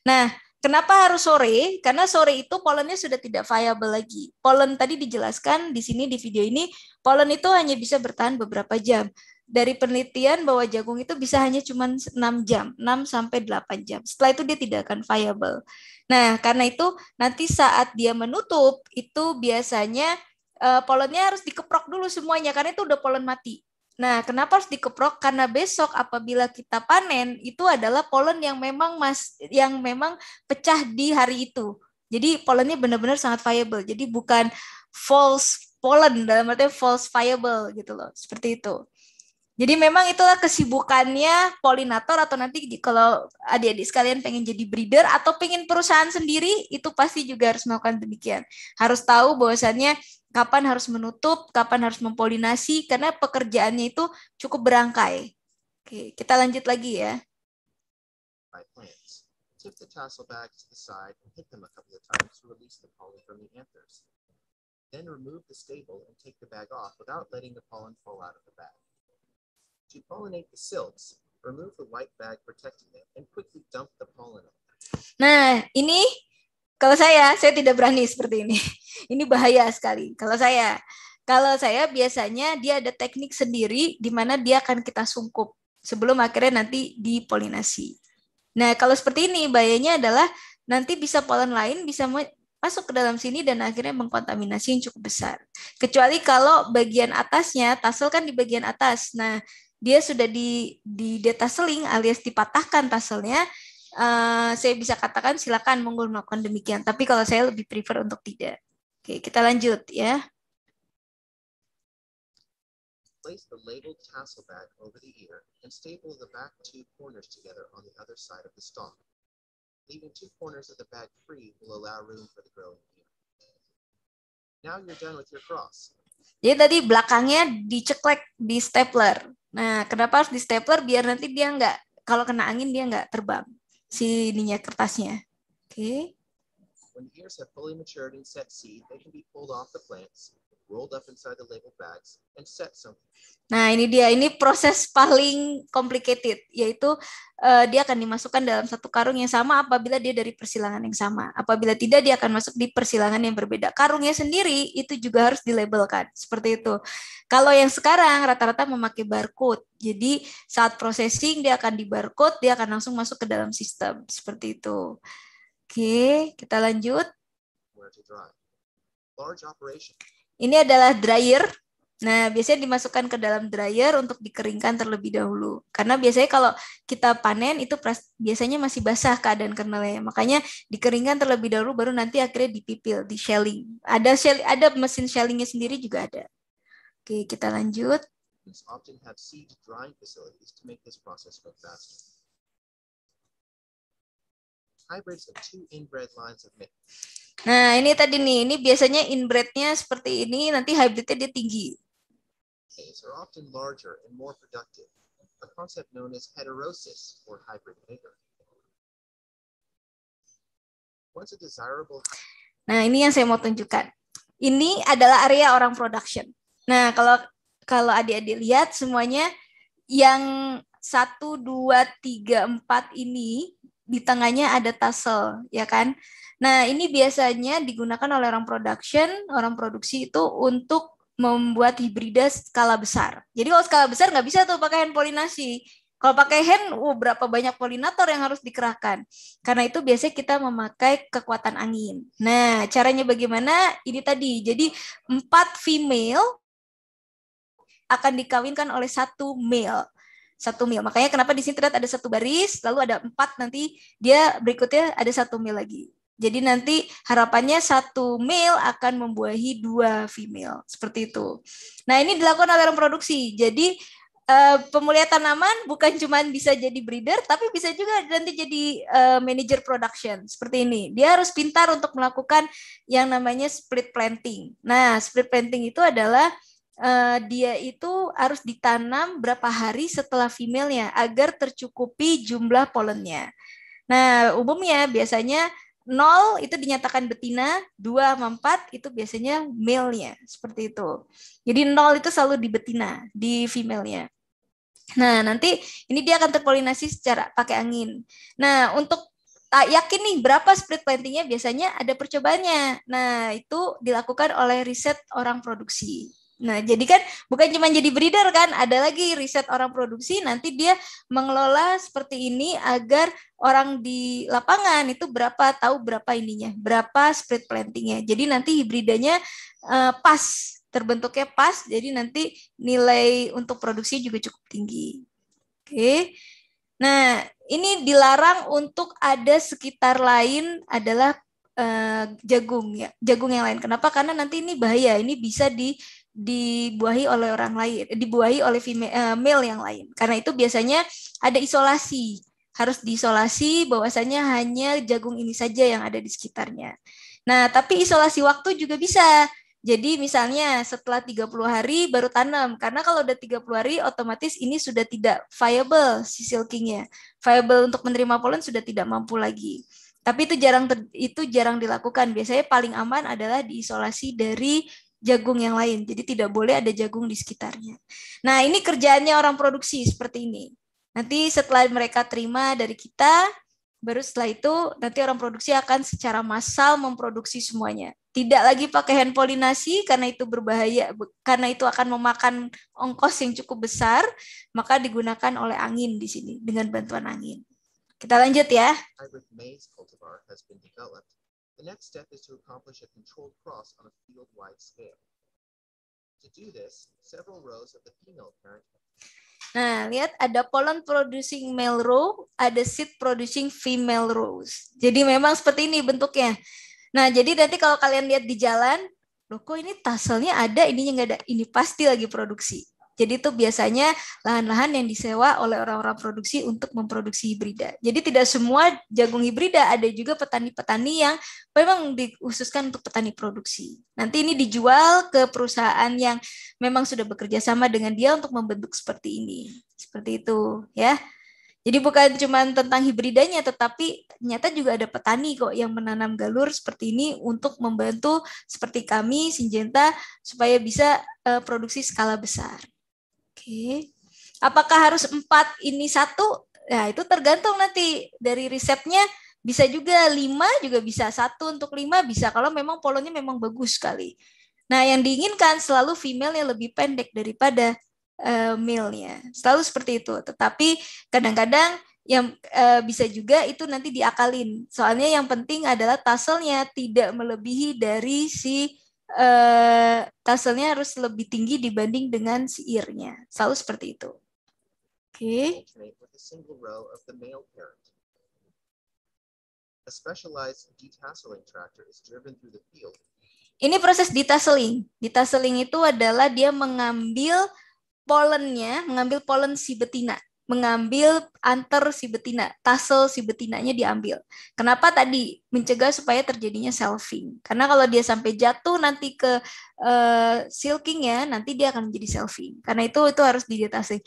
Nah, Kenapa harus sore? Karena sore itu polennya sudah tidak viable lagi. Polen tadi dijelaskan di sini di video ini, polen itu hanya bisa bertahan beberapa jam. Dari penelitian bahwa jagung itu bisa hanya cuma 6 jam, 6 sampai 8 jam. Setelah itu dia tidak akan viable. Nah, karena itu nanti saat dia menutup itu biasanya uh, eh, polennya harus dikeprok dulu semuanya karena itu udah polen mati. Nah, kenapa harus dikeprok? Karena besok apabila kita panen itu adalah polen yang memang mas yang memang pecah di hari itu. Jadi polennya benar-benar sangat viable. Jadi bukan false polen dalam arti false viable gitu loh. Seperti itu. Jadi memang itulah kesibukannya polinator atau nanti kalau adik-adik sekalian pengen jadi breeder atau pengen perusahaan sendiri itu pasti juga harus melakukan demikian. Harus tahu bahwasannya kapan harus menutup, kapan harus mempolinasi karena pekerjaannya itu cukup berangkai. Oke, kita lanjut lagi ya. Tip the tassel back to the side and hit them a couple of times to release the pollen from the anthers. Then remove the stable and take the bag off without letting the pollen fall out of the bag pollinate the silks, remove the white bag protecting them, and quickly dump the pollen on them. Nah, ini kalau saya, saya tidak berani seperti ini. Ini bahaya sekali. Kalau saya, kalau saya biasanya dia ada teknik sendiri di mana dia akan kita sungkup sebelum akhirnya nanti dipolinasi. Nah, kalau seperti ini bahayanya adalah nanti bisa pollen lain bisa masuk ke dalam sini dan akhirnya mengkontaminasi yang cukup besar. Kecuali kalau bagian atasnya, tassel kan di bagian atas. Nah, dia sudah di di detaseling alias dipatahkan tasselnya uh, eh, saya bisa katakan silakan monggo melakukan demikian. Tapi kalau saya lebih prefer untuk tidak. Oke, kita lanjut ya. Place the labeled tassel bag over the ear and staple the back two corners together on the other side of the stalk. Leaving two corners of the bag free will allow room for the growing ear. Now you're done with your cross. Jadi tadi belakangnya diceklek di stapler. Nah, kenapa harus di stapler? Biar nanti dia nggak, kalau kena angin dia nggak terbang si ininya kertasnya. Oke. Okay. When the ears have fully matured and set seed, they can be pulled off the plants rolled up inside the label bags, and set some. Nah, ini dia. Ini proses paling complicated, yaitu uh, dia akan dimasukkan dalam satu karung yang sama apabila dia dari persilangan yang sama. Apabila tidak, dia akan masuk di persilangan yang berbeda. Karungnya sendiri itu juga harus dilabelkan, seperti itu. Kalau yang sekarang rata-rata memakai barcode. Jadi saat processing dia akan di barcode, dia akan langsung masuk ke dalam sistem, seperti itu. Oke, kita lanjut. Ini adalah dryer. Nah, biasanya dimasukkan ke dalam dryer untuk dikeringkan terlebih dahulu. Karena biasanya kalau kita panen itu biasanya masih basah keadaan kernelnya. Makanya dikeringkan terlebih dahulu baru nanti akhirnya dipipil, di shelling. Ada shell, ada mesin shellingnya sendiri juga ada. Oke, kita lanjut. Hybrids of two inbred lines of mix. Nah, ini tadi nih, ini biasanya inbreednya seperti ini, nanti hybridnya dia tinggi. Nah, ini yang saya mau tunjukkan. Ini adalah area orang production. Nah, kalau kalau adik-adik lihat semuanya yang satu dua tiga empat ini di tengahnya ada tassel, ya kan? Nah, ini biasanya digunakan oleh orang production, orang produksi itu untuk membuat hibrida skala besar. Jadi kalau skala besar nggak bisa tuh pakai hand polinasi. Kalau pakai hand, uh, berapa banyak polinator yang harus dikerahkan. Karena itu biasanya kita memakai kekuatan angin. Nah, caranya bagaimana? Ini tadi. Jadi empat female akan dikawinkan oleh satu male satu mil. Makanya kenapa di sini terlihat ada satu baris, lalu ada empat nanti dia berikutnya ada satu mil lagi. Jadi nanti harapannya satu male akan membuahi dua female seperti itu. Nah ini dilakukan oleh orang produksi. Jadi uh, pemulihan tanaman bukan cuma bisa jadi breeder, tapi bisa juga nanti jadi uh, manager production seperti ini. Dia harus pintar untuk melakukan yang namanya split planting. Nah split planting itu adalah uh, dia itu harus ditanam berapa hari setelah femalenya agar tercukupi jumlah polennya. Nah, umumnya biasanya 0 itu dinyatakan betina, 2 sama 4 itu biasanya male-nya, seperti itu. Jadi 0 itu selalu di betina, di female-nya. Nah, nanti ini dia akan terpolinasi secara pakai angin. Nah, untuk tak yakin nih berapa split plantingnya biasanya ada percobaannya. Nah, itu dilakukan oleh riset orang produksi. Nah, jadi kan bukan cuma jadi breeder kan, ada lagi riset orang produksi nanti dia mengelola seperti ini agar orang di lapangan itu berapa tahu berapa ininya, berapa spread plantingnya. Jadi nanti hibridanya uh, eh, pas, terbentuknya pas, jadi nanti nilai untuk produksi juga cukup tinggi. Oke. Okay. Nah, ini dilarang untuk ada sekitar lain adalah uh, jagung ya, jagung yang lain. Kenapa? Karena nanti ini bahaya, ini bisa di dibuahi oleh orang lain, dibuahi oleh female, uh, eh, male yang lain. Karena itu biasanya ada isolasi, harus diisolasi bahwasanya hanya jagung ini saja yang ada di sekitarnya. Nah, tapi isolasi waktu juga bisa. Jadi misalnya setelah 30 hari baru tanam karena kalau udah 30 hari otomatis ini sudah tidak viable si silkingnya. Viable untuk menerima polen sudah tidak mampu lagi. Tapi itu jarang itu jarang dilakukan. Biasanya paling aman adalah diisolasi dari jagung yang lain. Jadi tidak boleh ada jagung di sekitarnya. Nah, ini kerjaannya orang produksi seperti ini. Nanti setelah mereka terima dari kita, baru setelah itu nanti orang produksi akan secara massal memproduksi semuanya. Tidak lagi pakai hand polinasi karena itu berbahaya, karena itu akan memakan ongkos yang cukup besar, maka digunakan oleh angin di sini dengan bantuan angin. Kita lanjut ya. The next step is to accomplish a controlled cross on a field-wide scale. To do this, several rows of the female parent Nah, lihat ada pollen producing male row, ada seed producing female rows. Jadi memang seperti ini bentuknya. Nah, jadi nanti kalau kalian lihat di jalan, loh kok ini tasselnya ada, ininya nggak ada. Ini pasti lagi produksi. Jadi itu biasanya lahan-lahan yang disewa oleh orang-orang produksi untuk memproduksi hibrida. Jadi tidak semua jagung hibrida, ada juga petani-petani yang memang dikhususkan untuk petani produksi. Nanti ini dijual ke perusahaan yang memang sudah bekerja sama dengan dia untuk membentuk seperti ini. Seperti itu ya. Jadi bukan cuma tentang hibridanya, tetapi ternyata juga ada petani kok yang menanam galur seperti ini untuk membantu seperti kami, Sinjenta, supaya bisa eh, produksi skala besar. Oke. Apakah harus empat ini satu? Ya itu tergantung nanti dari resepnya. bisa juga lima juga bisa satu untuk lima bisa kalau memang polonya memang bagus sekali. Nah yang diinginkan selalu female yang lebih pendek daripada uh, male-nya selalu seperti itu. Tetapi kadang-kadang yang e, bisa juga itu nanti diakalin. Soalnya yang penting adalah tasselnya tidak melebihi dari si Eh, tasselnya harus lebih tinggi dibanding dengan si earnya. Selalu seperti itu. Oke. Okay. Ini proses detasseling. Detasseling itu adalah dia mengambil polennya, mengambil polen si betina mengambil antar si betina, tassel si betinanya diambil. Kenapa tadi mencegah supaya terjadinya selfing? Karena kalau dia sampai jatuh nanti ke uh, silking ya, nanti dia akan menjadi selfing. Karena itu itu harus didetasi.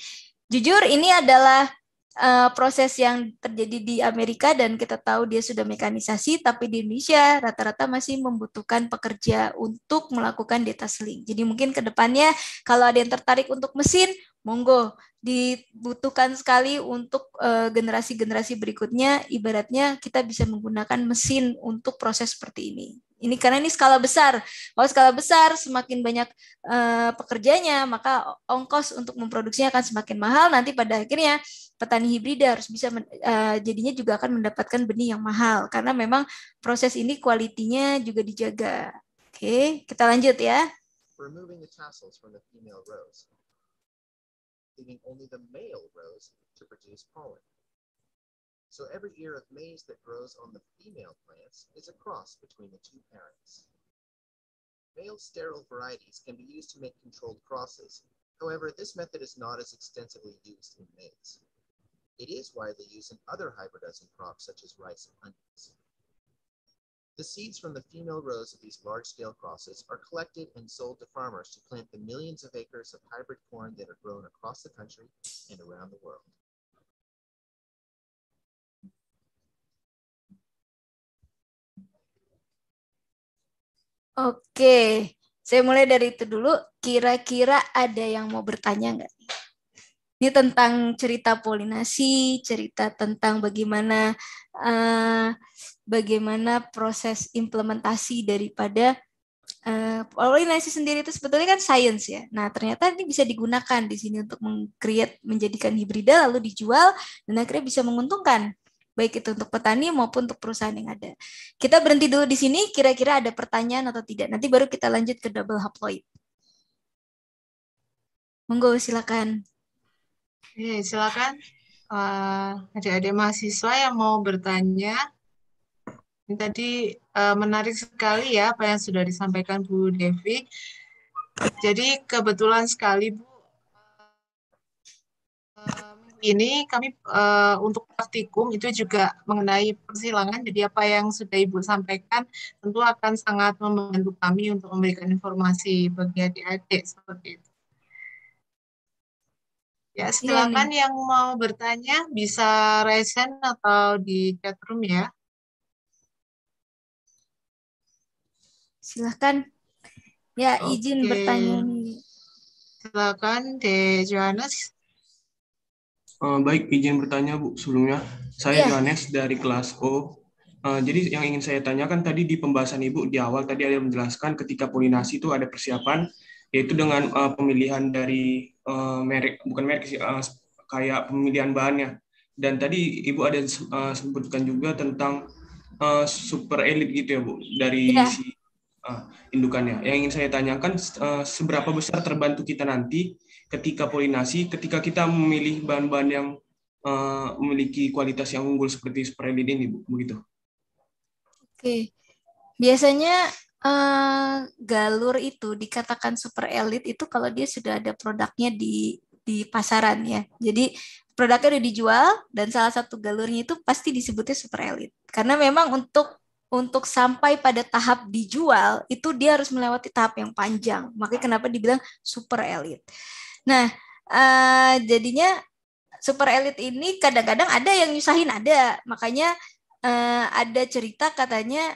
Jujur ini adalah uh, proses yang terjadi di Amerika dan kita tahu dia sudah mekanisasi, tapi di Indonesia rata-rata masih membutuhkan pekerja untuk melakukan data Jadi mungkin kedepannya kalau ada yang tertarik untuk mesin, monggo dibutuhkan sekali untuk eh, generasi-generasi berikutnya. Ibaratnya kita bisa menggunakan mesin untuk proses seperti ini. Ini karena ini skala besar. Kalau skala besar semakin banyak uh, pekerjanya, maka ongkos untuk memproduksinya akan semakin mahal. Nanti pada akhirnya petani hibrida harus bisa men, uh, jadinya juga akan mendapatkan benih yang mahal karena memang proses ini kualitinya juga dijaga. Oke, okay, kita lanjut ya. leaving only the male rose to produce pollen. So every ear of maize that grows on the female plants is a cross between the two parents. Male sterile varieties can be used to make controlled crosses. However, this method is not as extensively used in maize. It is widely used in other hybridizing crops such as rice and onions. The seeds from the female rows of these large-scale crosses are collected and sold to farmers to plant the millions of acres of hybrid corn that are grown across the country and around the world. Oke, saya mulai dari itu dulu. Kira-kira ada yang mau bertanya nggak? Ini tentang cerita polinasi, cerita tentang bagaimana uh, bagaimana proses implementasi daripada uh, polinasi sendiri itu sebetulnya kan sains ya. Nah ternyata ini bisa digunakan di sini untuk mengcreate menjadikan hibrida lalu dijual dan akhirnya bisa menguntungkan baik itu untuk petani maupun untuk perusahaan yang ada. Kita berhenti dulu di sini. Kira-kira ada pertanyaan atau tidak? Nanti baru kita lanjut ke double haploid. Monggo silakan. Oke, silakan uh, adik-adik mahasiswa yang mau bertanya. Ini tadi uh, menarik sekali ya apa yang sudah disampaikan Bu Devi. Jadi kebetulan sekali Bu, uh, ini kami uh, untuk praktikum itu juga mengenai persilangan. Jadi apa yang sudah Ibu sampaikan tentu akan sangat membantu kami untuk memberikan informasi bagi adik-adik seperti itu. Ya, silakan iya, yang mau bertanya bisa raise hand atau di chat room ya. Silakan. Ya, okay. izin bertanya nih. Silakan, De Johannes. Uh, baik, izin bertanya Bu sebelumnya. Saya yeah. Johannes dari kelas O. Uh, jadi yang ingin saya tanyakan tadi di pembahasan Ibu di awal tadi ada menjelaskan ketika polinasi itu ada persiapan yaitu dengan uh, pemilihan dari Eh, merek bukan merek sih uh, kayak pemilihan bahannya. Dan tadi Ibu ada uh, sebutkan juga tentang uh, super elit gitu ya Bu dari yeah. si uh, indukannya. Yang ingin saya tanyakan uh, seberapa besar terbantu kita nanti ketika polinasi, ketika kita memilih bahan-bahan yang uh, memiliki kualitas yang unggul seperti super elit ini Bu, begitu. Oke. Okay. Biasanya uh, Galur itu dikatakan super elit itu kalau dia sudah ada produknya di di pasaran ya. Jadi produknya udah dijual dan salah satu galurnya itu pasti disebutnya super elit. Karena memang untuk untuk sampai pada tahap dijual itu dia harus melewati tahap yang panjang. Makanya kenapa dibilang super elit. Nah, uh, jadinya super elit ini kadang-kadang ada yang nyusahin ada. Makanya uh, ada cerita katanya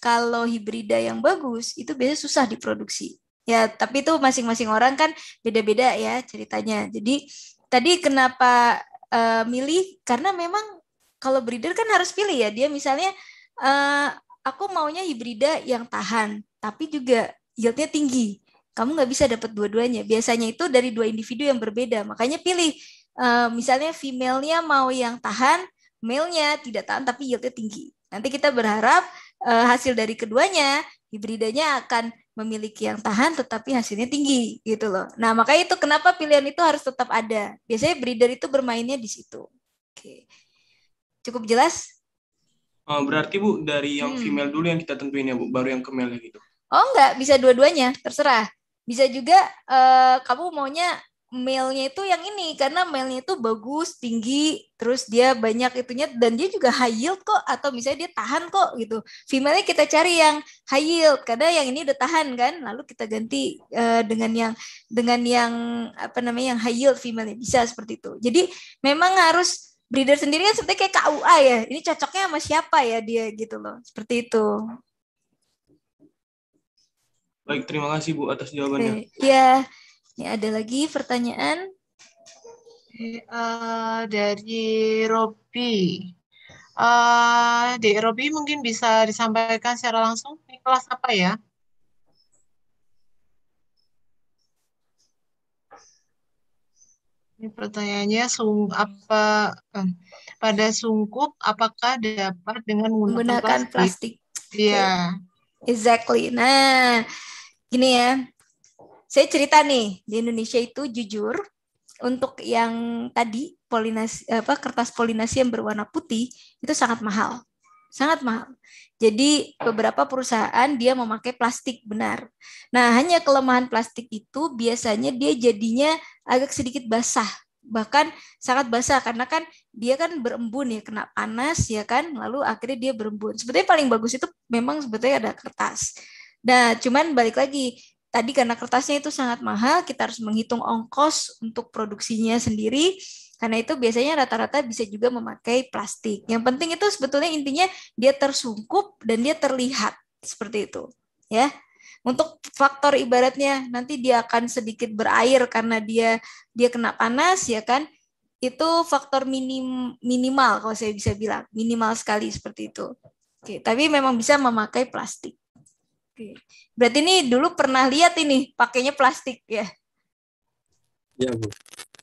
kalau hibrida yang bagus itu biasanya susah diproduksi. Ya, tapi itu masing-masing orang kan beda-beda ya ceritanya. Jadi tadi kenapa uh, milih karena memang kalau breeder kan harus pilih ya. Dia misalnya uh, aku maunya hibrida yang tahan tapi juga yieldnya tinggi. Kamu nggak bisa dapat dua-duanya. Biasanya itu dari dua individu yang berbeda. Makanya pilih uh, misalnya female-nya mau yang tahan, male-nya tidak tahan tapi yieldnya tinggi. Nanti kita berharap uh, hasil dari keduanya hibridanya akan memiliki yang tahan tetapi hasilnya tinggi gitu loh. Nah, makanya itu kenapa pilihan itu harus tetap ada. Biasanya breeder itu bermainnya di situ. Oke. Cukup jelas? Oh, berarti Bu dari yang hmm. female dulu yang kita tentuin ya Bu, baru yang ke male gitu. Oh, enggak, bisa dua-duanya, terserah. Bisa juga uh, kamu maunya mailnya itu yang ini karena mailnya itu bagus tinggi terus dia banyak itunya dan dia juga high yield kok atau misalnya dia tahan kok gitu female kita cari yang high yield karena yang ini udah tahan kan lalu kita ganti uh, dengan yang dengan yang apa namanya yang high yield female bisa seperti itu jadi memang harus breeder sendiri kan seperti kayak KUA ya ini cocoknya sama siapa ya dia gitu loh seperti itu baik terima kasih bu atas jawabannya ya Ya, ada lagi pertanyaan? Eh, dari Robi. Uh, Dek Robi mungkin bisa disampaikan secara langsung ini kelas apa ya? Ini pertanyaannya sung apa eh, pada sungkup apakah dapat dengan menggunakan, menggunakan plastik? Iya. Yeah. Exactly. Nah, gini ya saya cerita nih di Indonesia itu jujur untuk yang tadi polinasi apa kertas polinasi yang berwarna putih itu sangat mahal sangat mahal. Jadi beberapa perusahaan dia memakai plastik benar. Nah, hanya kelemahan plastik itu biasanya dia jadinya agak sedikit basah, bahkan sangat basah karena kan dia kan berembun ya, kena panas ya kan, lalu akhirnya dia berembun. Sebetulnya paling bagus itu memang sebetulnya ada kertas. Nah, cuman balik lagi Tadi karena kertasnya itu sangat mahal, kita harus menghitung ongkos untuk produksinya sendiri. Karena itu biasanya rata-rata bisa juga memakai plastik. Yang penting itu sebetulnya intinya dia tersungkup dan dia terlihat seperti itu, ya. Untuk faktor ibaratnya nanti dia akan sedikit berair karena dia dia kena panas ya kan. Itu faktor minim, minimal kalau saya bisa bilang, minimal sekali seperti itu. Oke, tapi memang bisa memakai plastik. Oke. Berarti ini dulu pernah lihat ini pakainya plastik ya? Iya bu.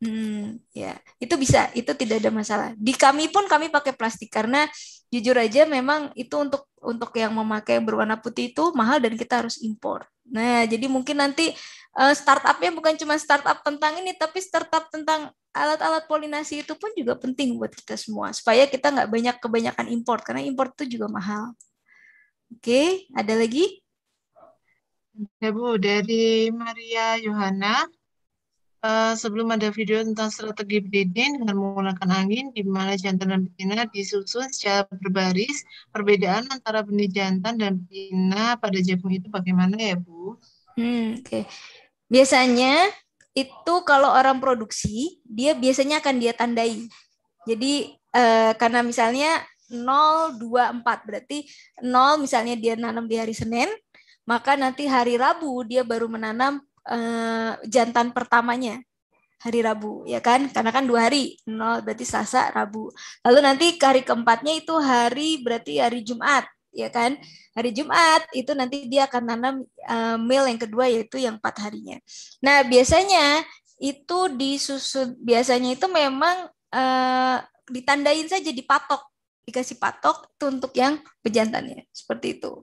Hmm, ya itu bisa, itu tidak ada masalah. Di kami pun kami pakai plastik karena jujur aja memang itu untuk untuk yang memakai yang berwarna putih itu mahal dan kita harus impor. Nah, jadi mungkin nanti uh, startupnya bukan cuma startup tentang ini, tapi startup tentang alat-alat polinasi itu pun juga penting buat kita semua supaya kita nggak banyak kebanyakan impor karena impor itu juga mahal. Oke, ada lagi? Ya Bu, dari Maria Yohana, uh, sebelum ada video tentang strategi breeding dengan menggunakan angin di mana jantan dan betina disusun secara berbaris, perbedaan antara benih jantan dan betina pada jagung itu bagaimana ya Bu? Hmm, Oke, okay. biasanya itu kalau orang produksi, dia biasanya akan dia tandai. Jadi uh, karena misalnya empat berarti 0 misalnya dia nanam di hari Senin, maka nanti hari Rabu dia baru menanam eh, jantan pertamanya hari Rabu ya kan karena kan dua hari nol berarti Selasa Rabu lalu nanti hari keempatnya itu hari berarti hari Jumat ya kan hari Jumat itu nanti dia akan tanam uh, eh, meal yang kedua yaitu yang empat harinya nah biasanya itu disusun biasanya itu memang uh, ditandain saja dipatok dikasih patok itu untuk yang pejantannya seperti itu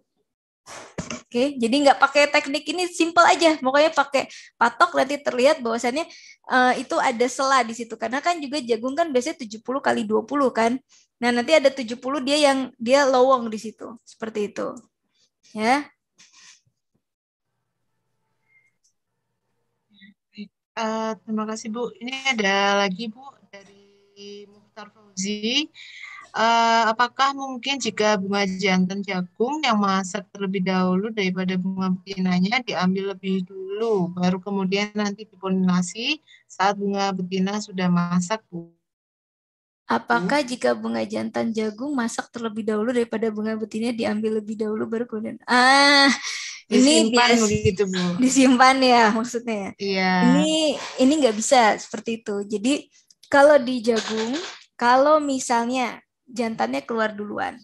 Oke, okay, jadi nggak pakai teknik ini simple aja. Pokoknya pakai patok nanti terlihat bahwasannya uh, itu ada sela di situ. Karena kan juga jagung kan biasanya 70 kali 20 kan. Nah, nanti ada 70 dia yang dia lowong di situ. Seperti itu. Ya. Uh, terima kasih Bu. Ini ada lagi Bu dari Muhtar Fauzi. Uh, apakah mungkin jika bunga jantan jagung yang masak terlebih dahulu daripada bunga betinanya diambil lebih dulu, baru kemudian nanti dipolinasi saat bunga betina sudah masak, Bu? Apakah hmm. jika bunga jantan jagung masak terlebih dahulu daripada bunga betina diambil lebih dahulu baru kemudian? Ah, ini disimpan bias, begitu bu disimpan ya maksudnya ya? iya ini ini nggak bisa seperti itu jadi kalau di jagung kalau misalnya jantannya keluar duluan.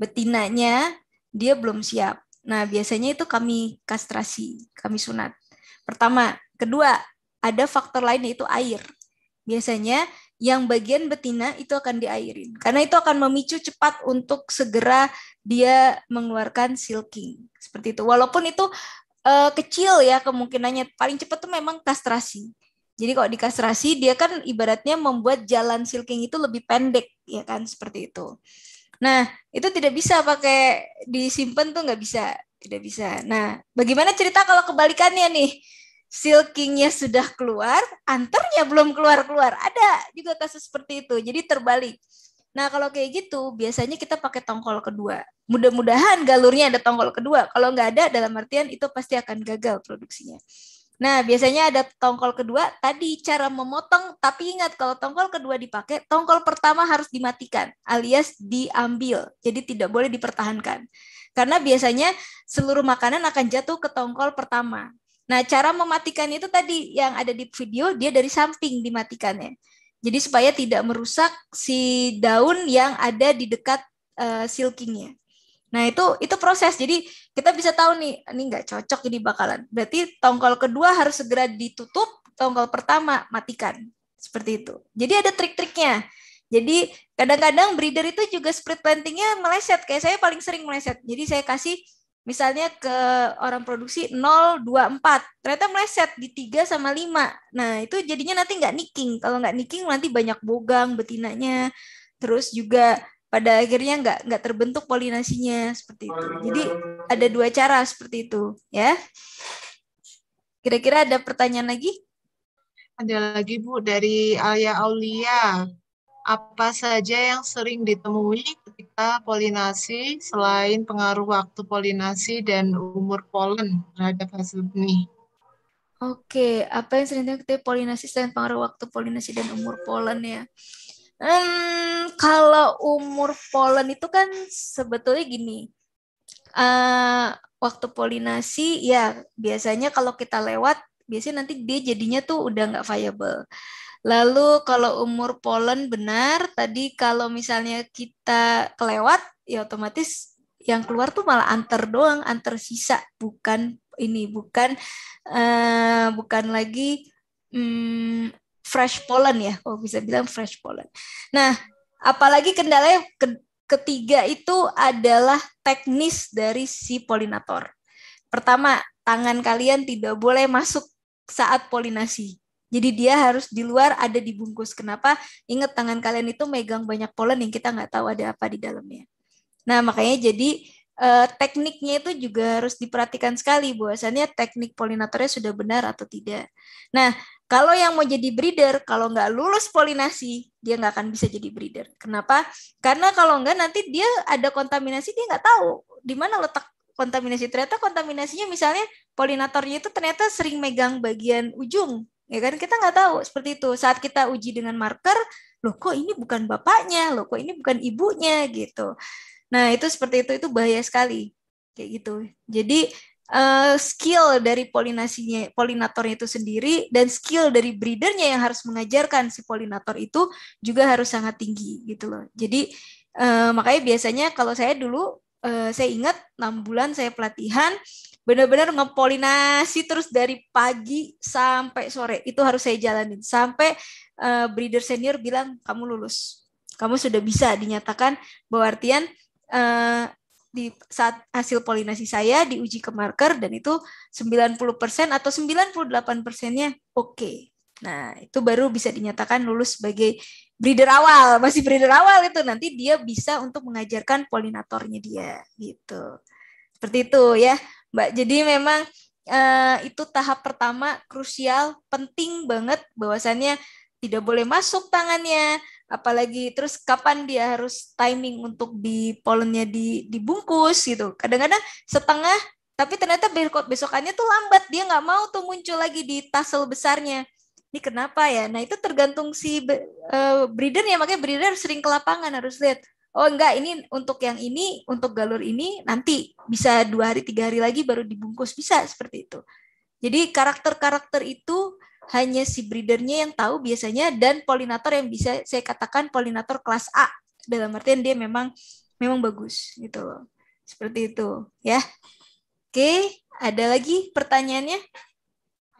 Betinanya dia belum siap. Nah, biasanya itu kami kastrasi, kami sunat. Pertama, kedua, ada faktor lain yaitu air. Biasanya yang bagian betina itu akan diairin karena itu akan memicu cepat untuk segera dia mengeluarkan silking seperti itu walaupun itu eh, kecil ya kemungkinannya paling cepat itu memang kastrasi jadi kalau dikastrasi dia kan ibaratnya membuat jalan silking itu lebih pendek ya kan seperti itu. Nah itu tidak bisa pakai disimpan tuh nggak bisa tidak bisa. Nah bagaimana cerita kalau kebalikannya nih silkingnya sudah keluar, anternya belum keluar keluar. Ada juga kasus seperti itu. Jadi terbalik. Nah kalau kayak gitu biasanya kita pakai tongkol kedua. Mudah-mudahan galurnya ada tongkol kedua. Kalau nggak ada dalam artian itu pasti akan gagal produksinya. Nah, biasanya ada tongkol kedua. Tadi cara memotong, tapi ingat kalau tongkol kedua dipakai, tongkol pertama harus dimatikan alias diambil. Jadi tidak boleh dipertahankan. Karena biasanya seluruh makanan akan jatuh ke tongkol pertama. Nah, cara mematikan itu tadi yang ada di video, dia dari samping dimatikannya. Jadi supaya tidak merusak si daun yang ada di dekat uh, silkingnya. Nah itu itu proses. Jadi kita bisa tahu nih ini nggak cocok ini bakalan. Berarti tongkol kedua harus segera ditutup, tongkol pertama matikan seperti itu. Jadi ada trik-triknya. Jadi kadang-kadang breeder itu juga split plantingnya meleset. Kayak saya paling sering meleset. Jadi saya kasih misalnya ke orang produksi 024. Ternyata meleset di 3 sama 5. Nah itu jadinya nanti nggak nicking. Kalau nggak nicking nanti banyak bogang betinanya. Terus juga pada akhirnya nggak nggak terbentuk polinasinya seperti itu. Jadi ada dua cara seperti itu, ya. Kira-kira ada pertanyaan lagi? Ada lagi Bu dari Alia Aulia. Apa saja yang sering ditemui ketika polinasi selain pengaruh waktu polinasi dan umur polen terhadap hasil benih? Oke, apa yang sering ditemui ketika polinasi selain pengaruh waktu polinasi dan umur polen ya? Hmm, kalau umur polen itu kan sebetulnya gini. Uh, waktu polinasi ya biasanya kalau kita lewat biasanya nanti dia jadinya tuh udah nggak viable. Lalu kalau umur polen benar tadi kalau misalnya kita kelewat ya otomatis yang keluar tuh malah antar doang, antar sisa bukan ini bukan uh, bukan lagi um, fresh pollen ya, kalau bisa bilang fresh pollen. Nah, apalagi kendalanya ke ketiga itu adalah teknis dari si polinator. Pertama, tangan kalian tidak boleh masuk saat polinasi. Jadi dia harus di luar ada dibungkus. Kenapa? Ingat tangan kalian itu megang banyak pollen yang kita nggak tahu ada apa di dalamnya. Nah makanya jadi eh, tekniknya itu juga harus diperhatikan sekali bahwasannya teknik polinatornya sudah benar atau tidak. Nah kalau yang mau jadi breeder, kalau nggak lulus polinasi, dia nggak akan bisa jadi breeder. Kenapa? Karena kalau nggak nanti dia ada kontaminasi, dia nggak tahu di mana letak kontaminasi. Ternyata kontaminasinya misalnya polinatornya itu ternyata sering megang bagian ujung, ya kan? Kita nggak tahu seperti itu. Saat kita uji dengan marker, loh kok ini bukan bapaknya, loh kok ini bukan ibunya gitu. Nah itu seperti itu itu bahaya sekali kayak gitu. Jadi Eh, skill dari polinasinya polinatornya itu sendiri dan skill dari breedernya yang harus mengajarkan si polinator itu juga harus sangat tinggi gitu loh. Jadi uh, makanya biasanya kalau saya dulu uh, saya ingat enam bulan saya pelatihan benar-benar ngepolinasi terus dari pagi sampai sore itu harus saya jalanin sampai uh, breeder senior bilang kamu lulus kamu sudah bisa dinyatakan bahwa artian uh, di saat hasil polinasi saya diuji ke marker dan itu 90% atau 98%-nya oke. Okay. Nah, itu baru bisa dinyatakan lulus sebagai breeder awal. Masih breeder awal itu nanti dia bisa untuk mengajarkan polinatornya dia gitu. Seperti itu ya, Mbak. Jadi memang eh, itu tahap pertama krusial, penting banget bahwasannya tidak boleh masuk tangannya, apalagi terus kapan dia harus timing untuk di polennya di dibungkus gitu kadang-kadang setengah tapi ternyata besokannya tuh lambat dia nggak mau tuh muncul lagi di tassel besarnya ini kenapa ya nah itu tergantung si uh, breeder ya makanya breeder sering ke lapangan harus lihat oh enggak ini untuk yang ini untuk galur ini nanti bisa dua hari tiga hari lagi baru dibungkus bisa seperti itu jadi karakter-karakter itu hanya si breedernya yang tahu biasanya dan polinator yang bisa saya katakan polinator kelas A dalam artian dia memang memang bagus gitu loh. Seperti itu ya. Oke, ada lagi pertanyaannya?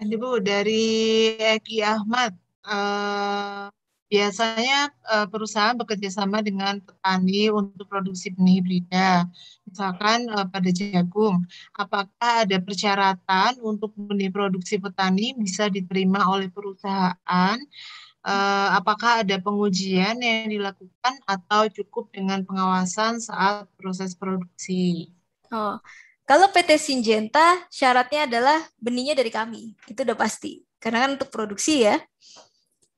Ada Bu dari Eki Ahmad. Uh, Biasanya eh, perusahaan bekerja sama dengan petani untuk produksi benih hibrida, misalkan uh, pada jagung. Apakah ada persyaratan untuk benih produksi petani bisa diterima oleh perusahaan? Eh, apakah ada pengujian yang dilakukan atau cukup dengan pengawasan saat proses produksi? Oh, kalau PT Sinjenta syaratnya adalah benihnya dari kami, itu udah pasti. Karena kan untuk produksi ya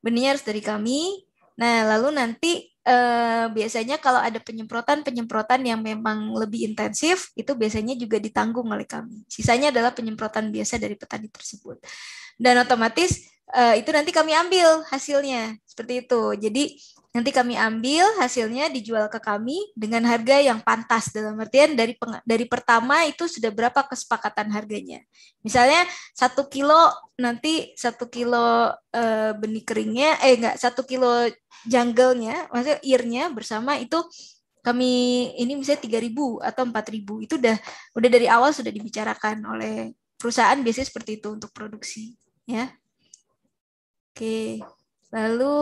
benihnya harus dari kami. Nah, lalu nanti eh, biasanya kalau ada penyemprotan-penyemprotan yang memang lebih intensif, itu biasanya juga ditanggung oleh kami. Sisanya adalah penyemprotan biasa dari petani tersebut. Dan otomatis eh, itu nanti kami ambil hasilnya, seperti itu. Jadi Nanti kami ambil hasilnya dijual ke kami dengan harga yang pantas dalam artian dari peng, dari pertama itu sudah berapa kesepakatan harganya. Misalnya satu kilo nanti satu kilo e, benih keringnya, eh enggak satu kilo janggelnya, maksudnya irnya bersama itu kami ini misalnya tiga ribu atau empat ribu itu udah udah dari awal sudah dibicarakan oleh perusahaan biasanya seperti itu untuk produksi ya. Oke. Lalu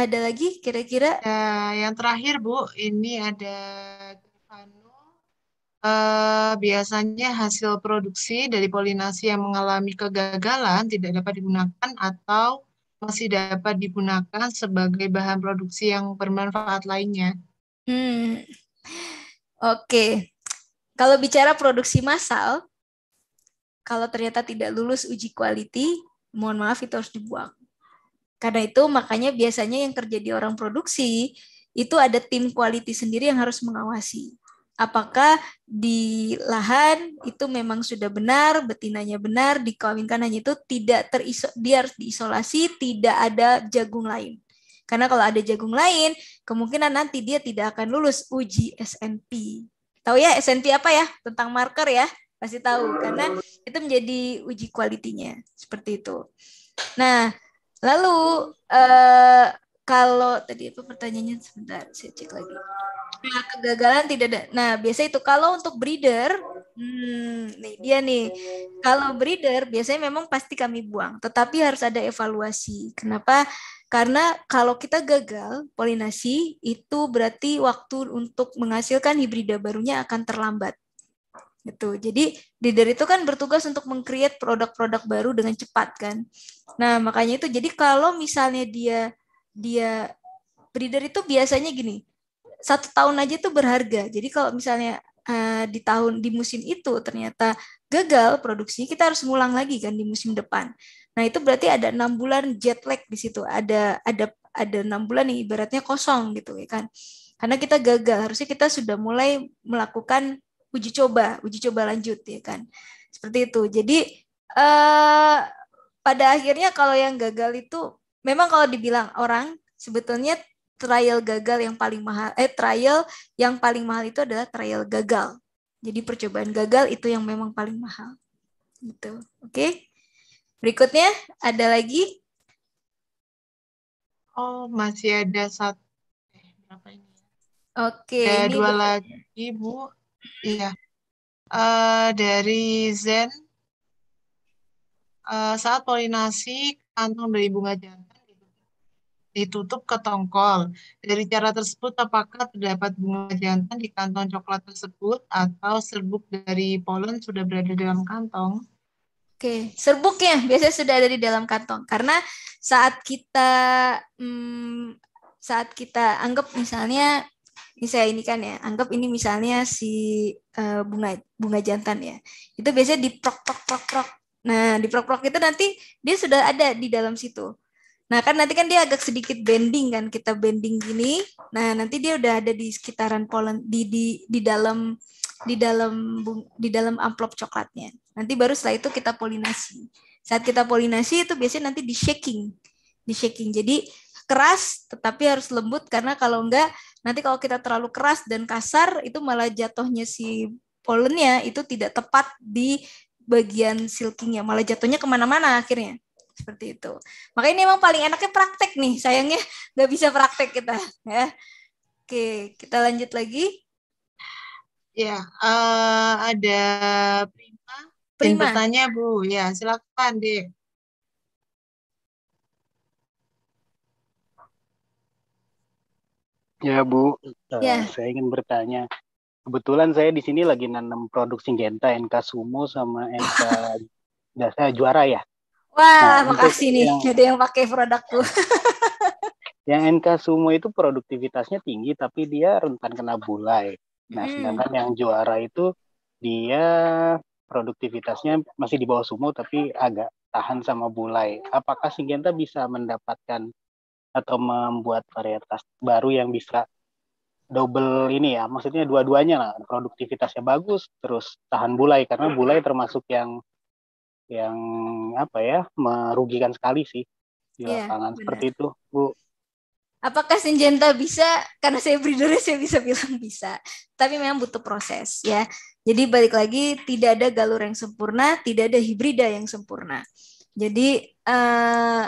ada lagi kira-kira? Ya, yang terakhir Bu, ini ada Uh, biasanya hasil produksi dari polinasi yang mengalami kegagalan tidak dapat digunakan atau masih dapat digunakan sebagai bahan produksi yang bermanfaat lainnya. Hmm. Oke. Okay. Kalau bicara produksi massal, kalau ternyata tidak lulus uji quality, mohon maaf itu harus dibuang. Karena itu makanya biasanya yang kerja di orang produksi itu ada tim quality sendiri yang harus mengawasi. Apakah di lahan itu memang sudah benar, betinanya benar, dikawinkan hanya itu tidak teriso, dia harus diisolasi, tidak ada jagung lain. Karena kalau ada jagung lain, kemungkinan nanti dia tidak akan lulus uji SNP. Tahu ya SNP apa ya? Tentang marker ya? Pasti tahu karena itu menjadi uji kualitinya. Seperti itu. Nah, Lalu uh, kalau tadi apa pertanyaannya sebentar saya cek lagi. Nah, kegagalan tidak ada. Nah, biasa itu kalau untuk breeder, hmm, nih dia nih. Kalau breeder biasanya memang pasti kami buang, tetapi harus ada evaluasi. Kenapa? Karena kalau kita gagal polinasi itu berarti waktu untuk menghasilkan hibrida barunya akan terlambat gitu. Jadi leader itu kan bertugas untuk mengcreate produk-produk baru dengan cepat kan. Nah, makanya itu jadi kalau misalnya dia dia breeder itu biasanya gini, satu tahun aja itu berharga. Jadi kalau misalnya uh, di tahun di musim itu ternyata gagal produksinya, kita harus ngulang lagi kan di musim depan. Nah, itu berarti ada enam bulan jet lag di situ. Ada ada ada enam bulan nih ibaratnya kosong gitu ya kan. Karena kita gagal, harusnya kita sudah mulai melakukan uji coba, uji coba lanjut ya kan. Seperti itu. Jadi eh pada akhirnya kalau yang gagal itu memang kalau dibilang orang sebetulnya trial gagal yang paling mahal eh trial yang paling mahal itu adalah trial gagal. Jadi percobaan gagal itu yang memang paling mahal. Gitu. Oke. Okay? Berikutnya ada lagi? Oh, masih ada satu. Eh, berapa ini? Ya? Oke. Okay, ada dua lagi, Bu. Iya. Uh, dari Zen, uh, saat polinasi kantong dari bunga jantan ditutup ke tongkol. Dari cara tersebut, apakah terdapat bunga jantan di kantong coklat tersebut atau serbuk dari polen sudah berada dalam kantong? Oke, serbuknya biasanya sudah ada di dalam kantong. Karena saat kita hmm, saat kita anggap misalnya ini saya ini kan ya anggap ini misalnya si eh, bunga bunga jantan ya itu biasanya diprok prok prok prok nah diprok prok itu nanti dia sudah ada di dalam situ nah kan nanti kan dia agak sedikit bending kan kita bending gini nah nanti dia udah ada di sekitaran polen di di di dalam di dalam di dalam amplop coklatnya. Nanti baru setelah itu kita polinasi. Saat kita polinasi itu biasanya nanti di shaking. Di shaking. Jadi keras tetapi harus lembut karena kalau enggak nanti kalau kita terlalu keras dan kasar itu malah jatuhnya si polennya itu tidak tepat di bagian silkingnya malah jatuhnya kemana-mana akhirnya seperti itu makanya ini emang paling enaknya praktek nih sayangnya nggak bisa praktek kita ya oke kita lanjut lagi ya uh, ada Prima Prima bertanya Bu ya silakan deh Ya Bu, ya. saya ingin bertanya. Kebetulan saya di sini lagi nanam produk Singgenta NK Sumo sama NK Dasa Juara ya. Wah, nah, makasih nih. Yang, Ada yang pakai produkku. yang NK Sumo itu produktivitasnya tinggi tapi dia rentan kena bulai. Nah, hmm. sedangkan yang Juara itu dia produktivitasnya masih di bawah Sumo tapi agak tahan sama bulai. Apakah Singgenta bisa mendapatkan atau membuat varietas baru yang bisa double ini ya maksudnya dua-duanya lah produktivitasnya bagus terus tahan bulai karena bulai termasuk yang yang apa ya merugikan sekali sih di iya, lapangan seperti itu bu apakah senjata bisa karena saya breeder saya bisa bilang bisa tapi memang butuh proses ya jadi balik lagi tidak ada galur yang sempurna tidak ada hibrida yang sempurna jadi uh,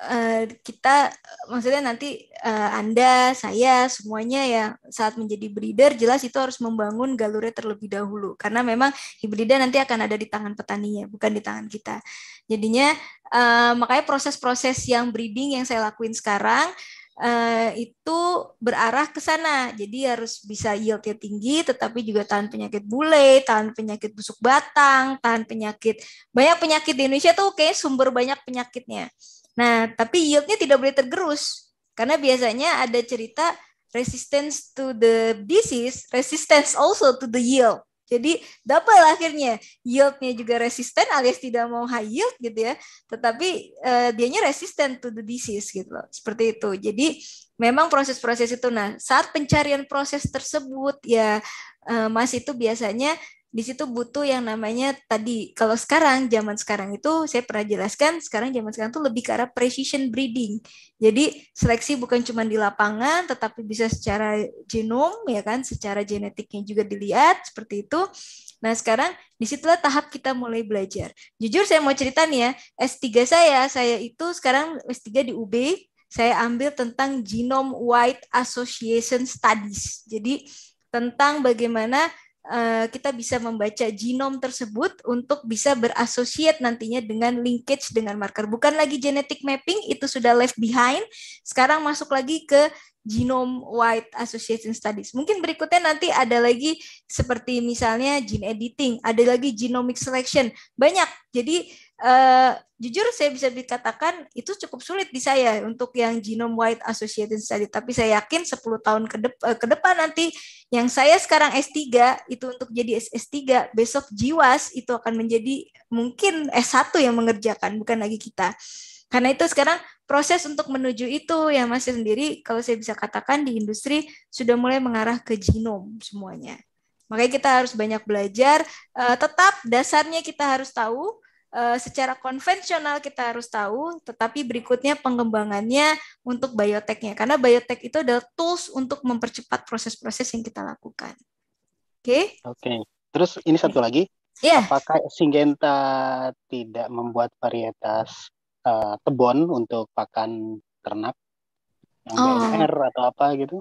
uh, kita maksudnya nanti uh, Anda, saya semuanya ya saat menjadi breeder jelas itu harus membangun galurnya terlebih dahulu karena memang hibrida nanti akan ada di tangan petaninya bukan di tangan kita. Jadinya uh, makanya proses-proses yang breeding yang saya lakuin sekarang eh, itu berarah ke sana. Jadi harus bisa yieldnya tinggi, tetapi juga tahan penyakit bule, tahan penyakit busuk batang, tahan penyakit banyak penyakit di Indonesia tuh oke sumber banyak penyakitnya. Nah, tapi yieldnya tidak boleh tergerus karena biasanya ada cerita resistance to the disease, resistance also to the yield. Jadi double akhirnya yieldnya juga resisten alias tidak mau high yield gitu ya. Tetapi uh, dianya resisten to the disease gitu loh. Seperti itu. Jadi memang proses-proses itu nah saat pencarian proses tersebut ya uh, Mas itu biasanya di situ butuh yang namanya tadi kalau sekarang zaman sekarang itu saya pernah jelaskan sekarang zaman sekarang itu lebih ke arah precision breeding. Jadi seleksi bukan cuma di lapangan tetapi bisa secara genom ya kan, secara genetiknya juga dilihat seperti itu. Nah, sekarang disitulah tahap kita mulai belajar. Jujur saya mau cerita nih ya, S3 saya, saya itu sekarang S3 di UB, saya ambil tentang genome wide association studies. Jadi tentang bagaimana Eh, kita bisa membaca genom tersebut untuk bisa berasosiat nantinya dengan linkage dengan marker. Bukan lagi genetic mapping, itu sudah left behind. Sekarang masuk lagi ke genome wide association studies. Mungkin berikutnya nanti ada lagi seperti misalnya gene editing, ada lagi genomic selection. Banyak. Jadi uh, jujur saya bisa dikatakan itu cukup sulit di saya untuk yang genome wide association study tapi saya yakin 10 tahun ke, kedep eh, ke depan nanti yang saya sekarang S3 itu untuk jadi S3 besok JIWAS itu akan menjadi mungkin S1 yang mengerjakan bukan lagi kita karena itu sekarang proses untuk menuju itu yang masih sendiri kalau saya bisa katakan di industri sudah mulai mengarah ke genom semuanya makanya kita harus banyak belajar eh, tetap dasarnya kita harus tahu Eh, secara konvensional kita harus tahu, tetapi berikutnya pengembangannya untuk bioteknya. Karena biotek itu adalah tools untuk mempercepat proses-proses yang kita lakukan. Oke? Okay? Oke. Okay. Terus ini satu lagi. Yeah. Apakah Singenta tidak membuat varietas uh, tebon untuk pakan ternak? Yang oh. atau apa gitu?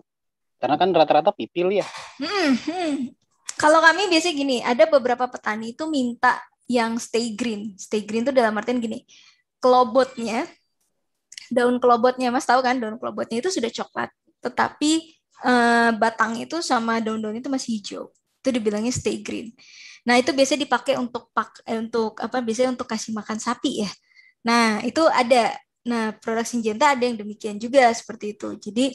Karena kan rata-rata pipil ya. Mm -hmm. Kalau kami biasanya gini, ada beberapa petani itu minta yang stay green. Stay green itu dalam artian gini, kelobotnya, daun kelobotnya, Mas tahu kan daun kelobotnya itu sudah coklat, tetapi eh, batang itu sama daun-daun itu masih hijau. Itu dibilangnya stay green. Nah, itu biasanya dipakai untuk pak eh, untuk apa biasanya untuk kasih makan sapi ya. Nah, itu ada Nah, produk sinjenta ada yang demikian juga seperti itu. Jadi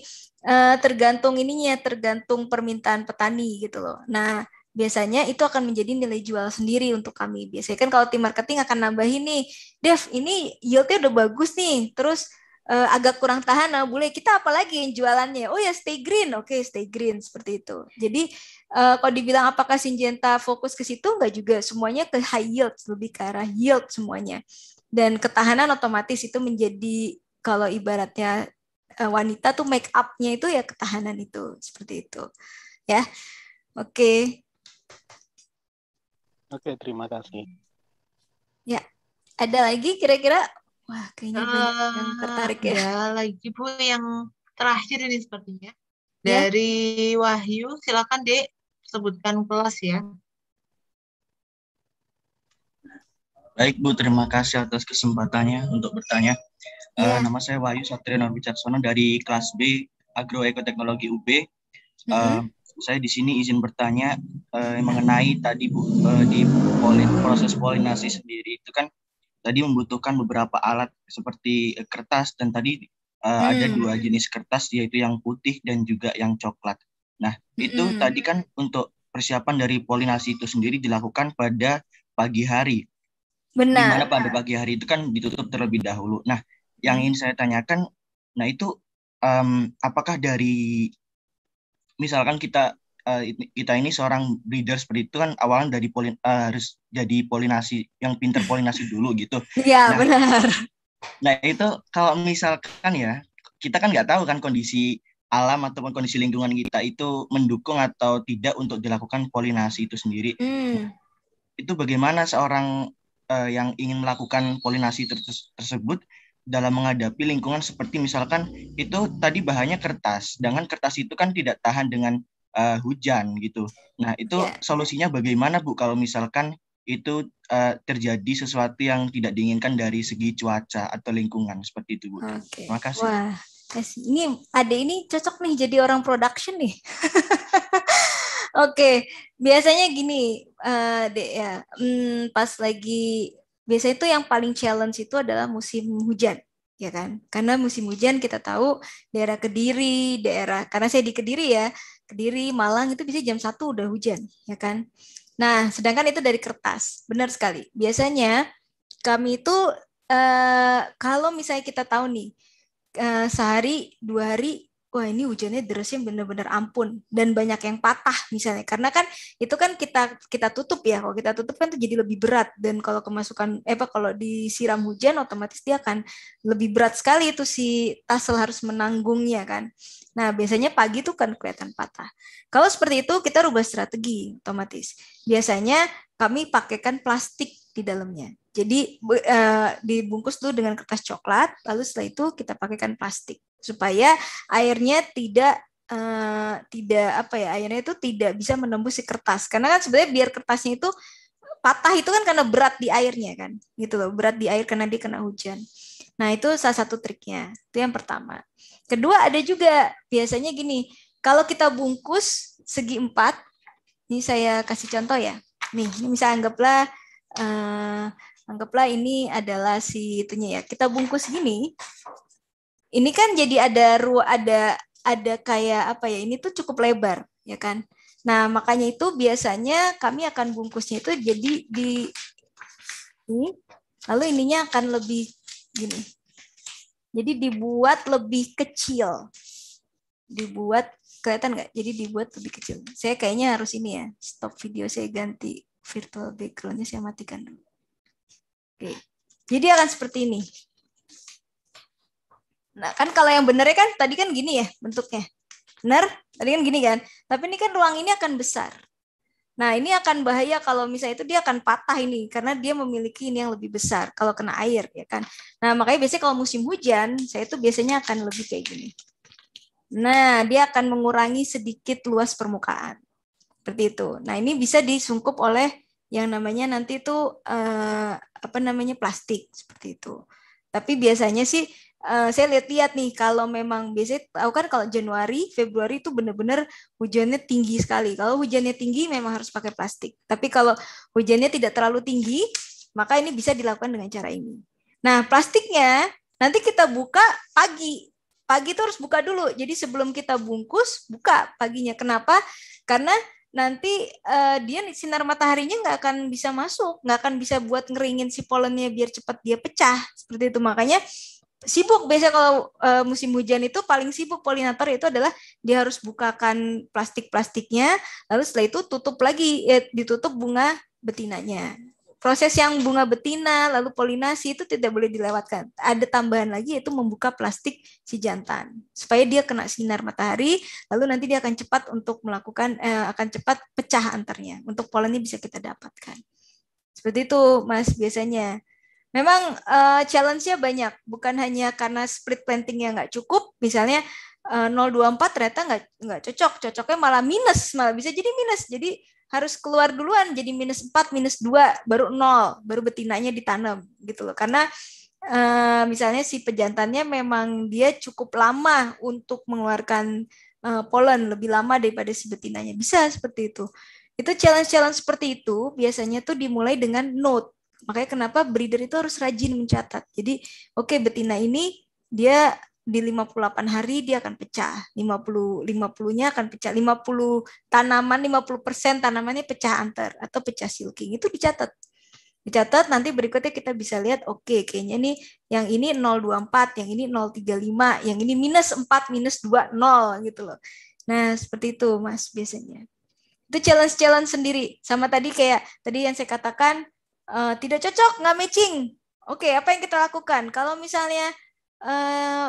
eh, tergantung ininya, tergantung permintaan petani gitu loh. Nah, biasanya itu akan menjadi nilai jual sendiri untuk kami. Biasanya kan kalau tim marketing akan nambahin nih, Dev, ini yieldnya udah bagus nih, terus eh, agak kurang tahan, nah boleh kita apa lagi yang jualannya? Oh ya stay green, oke okay, stay green seperti itu. Jadi eh, kalau dibilang apakah sinjenta fokus ke situ, enggak juga, semuanya ke high yield, lebih ke arah yield semuanya. Dan ketahanan otomatis itu menjadi kalau ibaratnya eh, wanita tuh make up-nya itu ya ketahanan itu seperti itu, ya. Oke, okay. Oke, terima kasih. Ya, ada lagi kira-kira? Wah, kayaknya banyak yang eh, tertarik ya. ya. lagi Bu yang terakhir ini sepertinya. Ya? Dari Wahyu, silakan Dek sebutkan kelas ya. Baik Bu, terima kasih atas kesempatannya untuk bertanya. Eh, ya. Uh, nama saya Wahyu Satria Wicaksono dari kelas B Agroekoteknologi UB. Uh, mm-hmm. eh, huh uh saya di sini izin bertanya eh, mengenai tadi bu, eh, di polin, proses polinasi sendiri itu kan tadi membutuhkan beberapa alat seperti eh, kertas dan tadi eh, hmm. ada dua jenis kertas yaitu yang putih dan juga yang coklat. Nah itu hmm. tadi kan untuk persiapan dari polinasi itu sendiri dilakukan pada pagi hari. Benar. Dimana pada pagi hari itu kan ditutup terlebih dahulu. Nah yang hmm. ingin saya tanyakan, nah itu um, apakah dari misalkan kita eh, kita ini seorang breeder seperti itu kan awalnya dari polin, eh, harus jadi polinasi yang pinter polinasi dulu gitu. Iya nah, benar. Nah itu kalau misalkan ya kita kan nggak tahu kan kondisi alam ataupun kondisi lingkungan kita itu mendukung atau tidak untuk dilakukan polinasi itu sendiri. Hmm. Itu bagaimana seorang uh, yang ingin melakukan polinasi ter tersebut dalam menghadapi lingkungan seperti misalkan itu tadi bahannya kertas, dengan kertas itu kan tidak tahan dengan uh, hujan gitu. Nah itu yeah. solusinya bagaimana bu kalau misalkan itu uh, terjadi sesuatu yang tidak diinginkan dari segi cuaca atau lingkungan seperti itu bu. Okay. Terima kasih. Wah ini ada ini cocok nih jadi orang production nih. Oke, okay. biasanya gini, uh, dek ya, hmm, pas lagi biasanya itu yang paling challenge itu adalah musim hujan ya kan karena musim hujan kita tahu daerah kediri daerah karena saya di kediri ya kediri malang itu bisa jam satu udah hujan ya kan nah sedangkan itu dari kertas benar sekali biasanya kami itu eh, kalau misalnya kita tahu nih eh, sehari dua hari wah ini hujannya derasnya bener-bener ampun dan banyak yang patah misalnya karena kan itu kan kita kita tutup ya kalau kita tutup kan itu jadi lebih berat dan kalau kemasukan eh apa kalau disiram hujan otomatis dia akan lebih berat sekali itu si tasel harus menanggungnya kan nah biasanya pagi itu kan kelihatan patah kalau seperti itu kita rubah strategi otomatis biasanya kami pakaikan plastik di dalamnya jadi uh, dibungkus dulu dengan kertas coklat, lalu setelah itu kita pakaikan plastik supaya airnya tidak uh, tidak apa ya airnya itu tidak bisa menembus si kertas karena kan sebenarnya biar kertasnya itu patah itu kan karena berat di airnya kan gitu loh berat di air karena dia kena hujan nah itu salah satu triknya itu yang pertama kedua ada juga biasanya gini kalau kita bungkus segi empat ini saya kasih contoh ya nih ini misalnya anggaplah uh, anggaplah ini adalah si itunya ya kita bungkus gini ini kan jadi ada ru ada ada kayak apa ya ini tuh cukup lebar ya kan nah makanya itu biasanya kami akan bungkusnya itu jadi di ini lalu ininya akan lebih gini jadi dibuat lebih kecil dibuat kelihatan nggak jadi dibuat lebih kecil saya kayaknya harus ini ya stop video saya ganti virtual backgroundnya saya matikan dulu oke jadi akan seperti ini Nah, kan kalau yang benernya kan tadi kan gini ya bentuknya. Benar? Tadi kan gini kan. Tapi ini kan ruang ini akan besar. Nah, ini akan bahaya kalau misalnya itu dia akan patah ini karena dia memiliki ini yang lebih besar kalau kena air ya kan. Nah, makanya biasanya kalau musim hujan, saya itu biasanya akan lebih kayak gini. Nah, dia akan mengurangi sedikit luas permukaan. Seperti itu. Nah, ini bisa disungkup oleh yang namanya nanti itu eh, apa namanya plastik seperti itu. Tapi biasanya sih Eh, saya lihat-lihat nih kalau memang biasanya tahu kan kalau Januari, Februari itu benar-benar hujannya tinggi sekali. Kalau hujannya tinggi memang harus pakai plastik. Tapi kalau hujannya tidak terlalu tinggi, maka ini bisa dilakukan dengan cara ini. Nah, plastiknya nanti kita buka pagi. Pagi itu harus buka dulu. Jadi sebelum kita bungkus, buka paginya. Kenapa? Karena nanti uh, dia sinar mataharinya nggak akan bisa masuk, nggak akan bisa buat ngeringin si polennya biar cepat dia pecah. Seperti itu. Makanya sibuk biasanya kalau uh, musim hujan itu paling sibuk polinator itu adalah dia harus bukakan plastik-plastiknya lalu setelah itu tutup lagi ya, ditutup bunga betinanya proses yang bunga betina lalu polinasi itu tidak boleh dilewatkan. Ada tambahan lagi yaitu membuka plastik si jantan supaya dia kena sinar matahari lalu nanti dia akan cepat untuk melakukan eh, akan cepat pecah antarnya untuk polennya bisa kita dapatkan. Seperti itu Mas biasanya memang uh, challenge-nya banyak, bukan hanya karena split planting yang nggak cukup, misalnya uh, eh, 024 ternyata nggak nggak cocok, cocoknya malah minus, malah bisa jadi minus, jadi harus keluar duluan, jadi minus 4, minus 2, baru 0, baru betinanya ditanam gitu loh, karena uh, misalnya si pejantannya memang dia cukup lama untuk mengeluarkan uh, polen, lebih lama daripada si betinanya, bisa seperti itu. Itu challenge-challenge seperti itu biasanya tuh dimulai dengan note Makanya kenapa breeder itu harus rajin mencatat. Jadi, oke okay, betina ini dia di 58 hari dia akan pecah. 50 50-nya akan pecah. 50 tanaman 50% tanamannya pecah antar atau pecah silking. Itu dicatat. Dicatat nanti berikutnya kita bisa lihat oke okay, kayaknya nih yang ini 024, yang ini 035, yang ini minus 4 minus 2 0 gitu loh. Nah, seperti itu Mas biasanya. Itu challenge-challenge sendiri. Sama tadi kayak tadi yang saya katakan uh, tidak cocok, nggak matching. Oke, okay, apa yang kita lakukan? Kalau misalnya uh, eh,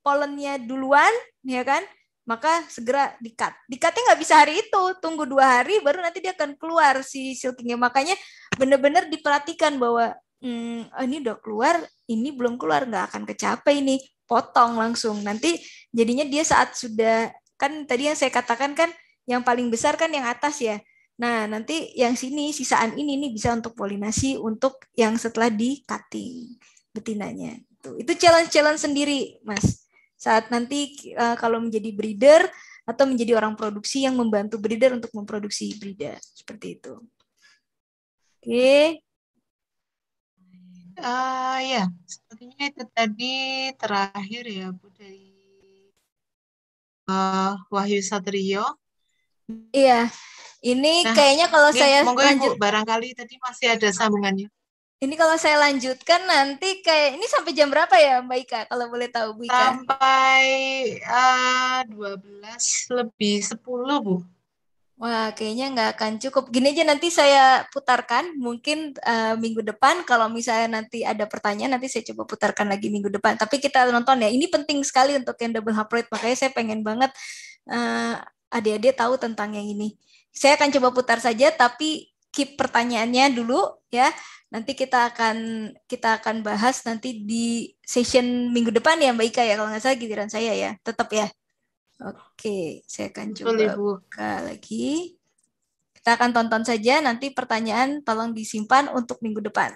polennya duluan, ya kan? Maka segera dikat. Dikatnya nggak bisa hari itu, tunggu dua hari, baru nanti dia akan keluar si silkingnya. Makanya benar-benar diperhatikan bahwa hmm, oh, ini udah keluar, ini belum keluar, nggak akan kecapai ini. Potong langsung. Nanti jadinya dia saat sudah kan tadi yang saya katakan kan yang paling besar kan yang atas ya. Nah, nanti yang sini sisaan ini nih bisa untuk polinasi untuk yang setelah di cutting betinanya. Itu itu challenge-challenge sendiri, Mas. Saat nanti uh, kalau menjadi breeder atau menjadi orang produksi yang membantu breeder untuk memproduksi breeder seperti itu. Oke. Okay. Uh, eh, ya, sepertinya itu tadi terakhir ya Bu dari uh, Wahyu Satrio. Iya. Ini nah, kayaknya kalau ya, saya ya, lanjut ibu, barangkali tadi masih ada sambungannya. Ini kalau saya lanjutkan nanti kayak ini sampai jam berapa ya Mbak Ika kalau boleh tahu Bu Ika? Sampai uh, eh, 12 lebih sepuluh Bu. Wah, kayaknya nggak akan cukup. Gini aja nanti saya putarkan, mungkin uh, minggu depan kalau misalnya nanti ada pertanyaan, nanti saya coba putarkan lagi minggu depan. Tapi kita nonton ya, ini penting sekali untuk yang double heart makanya saya pengen banget uh, adik-adik tahu tentang yang ini. Saya akan coba putar saja, tapi keep pertanyaannya dulu ya. Nanti kita akan kita akan bahas nanti di session minggu depan ya Mbak Ika ya kalau nggak salah giliran saya ya. Tetap ya. Oke, saya akan coba Boleh, buka lagi. Kita akan tonton saja nanti pertanyaan tolong disimpan untuk minggu depan.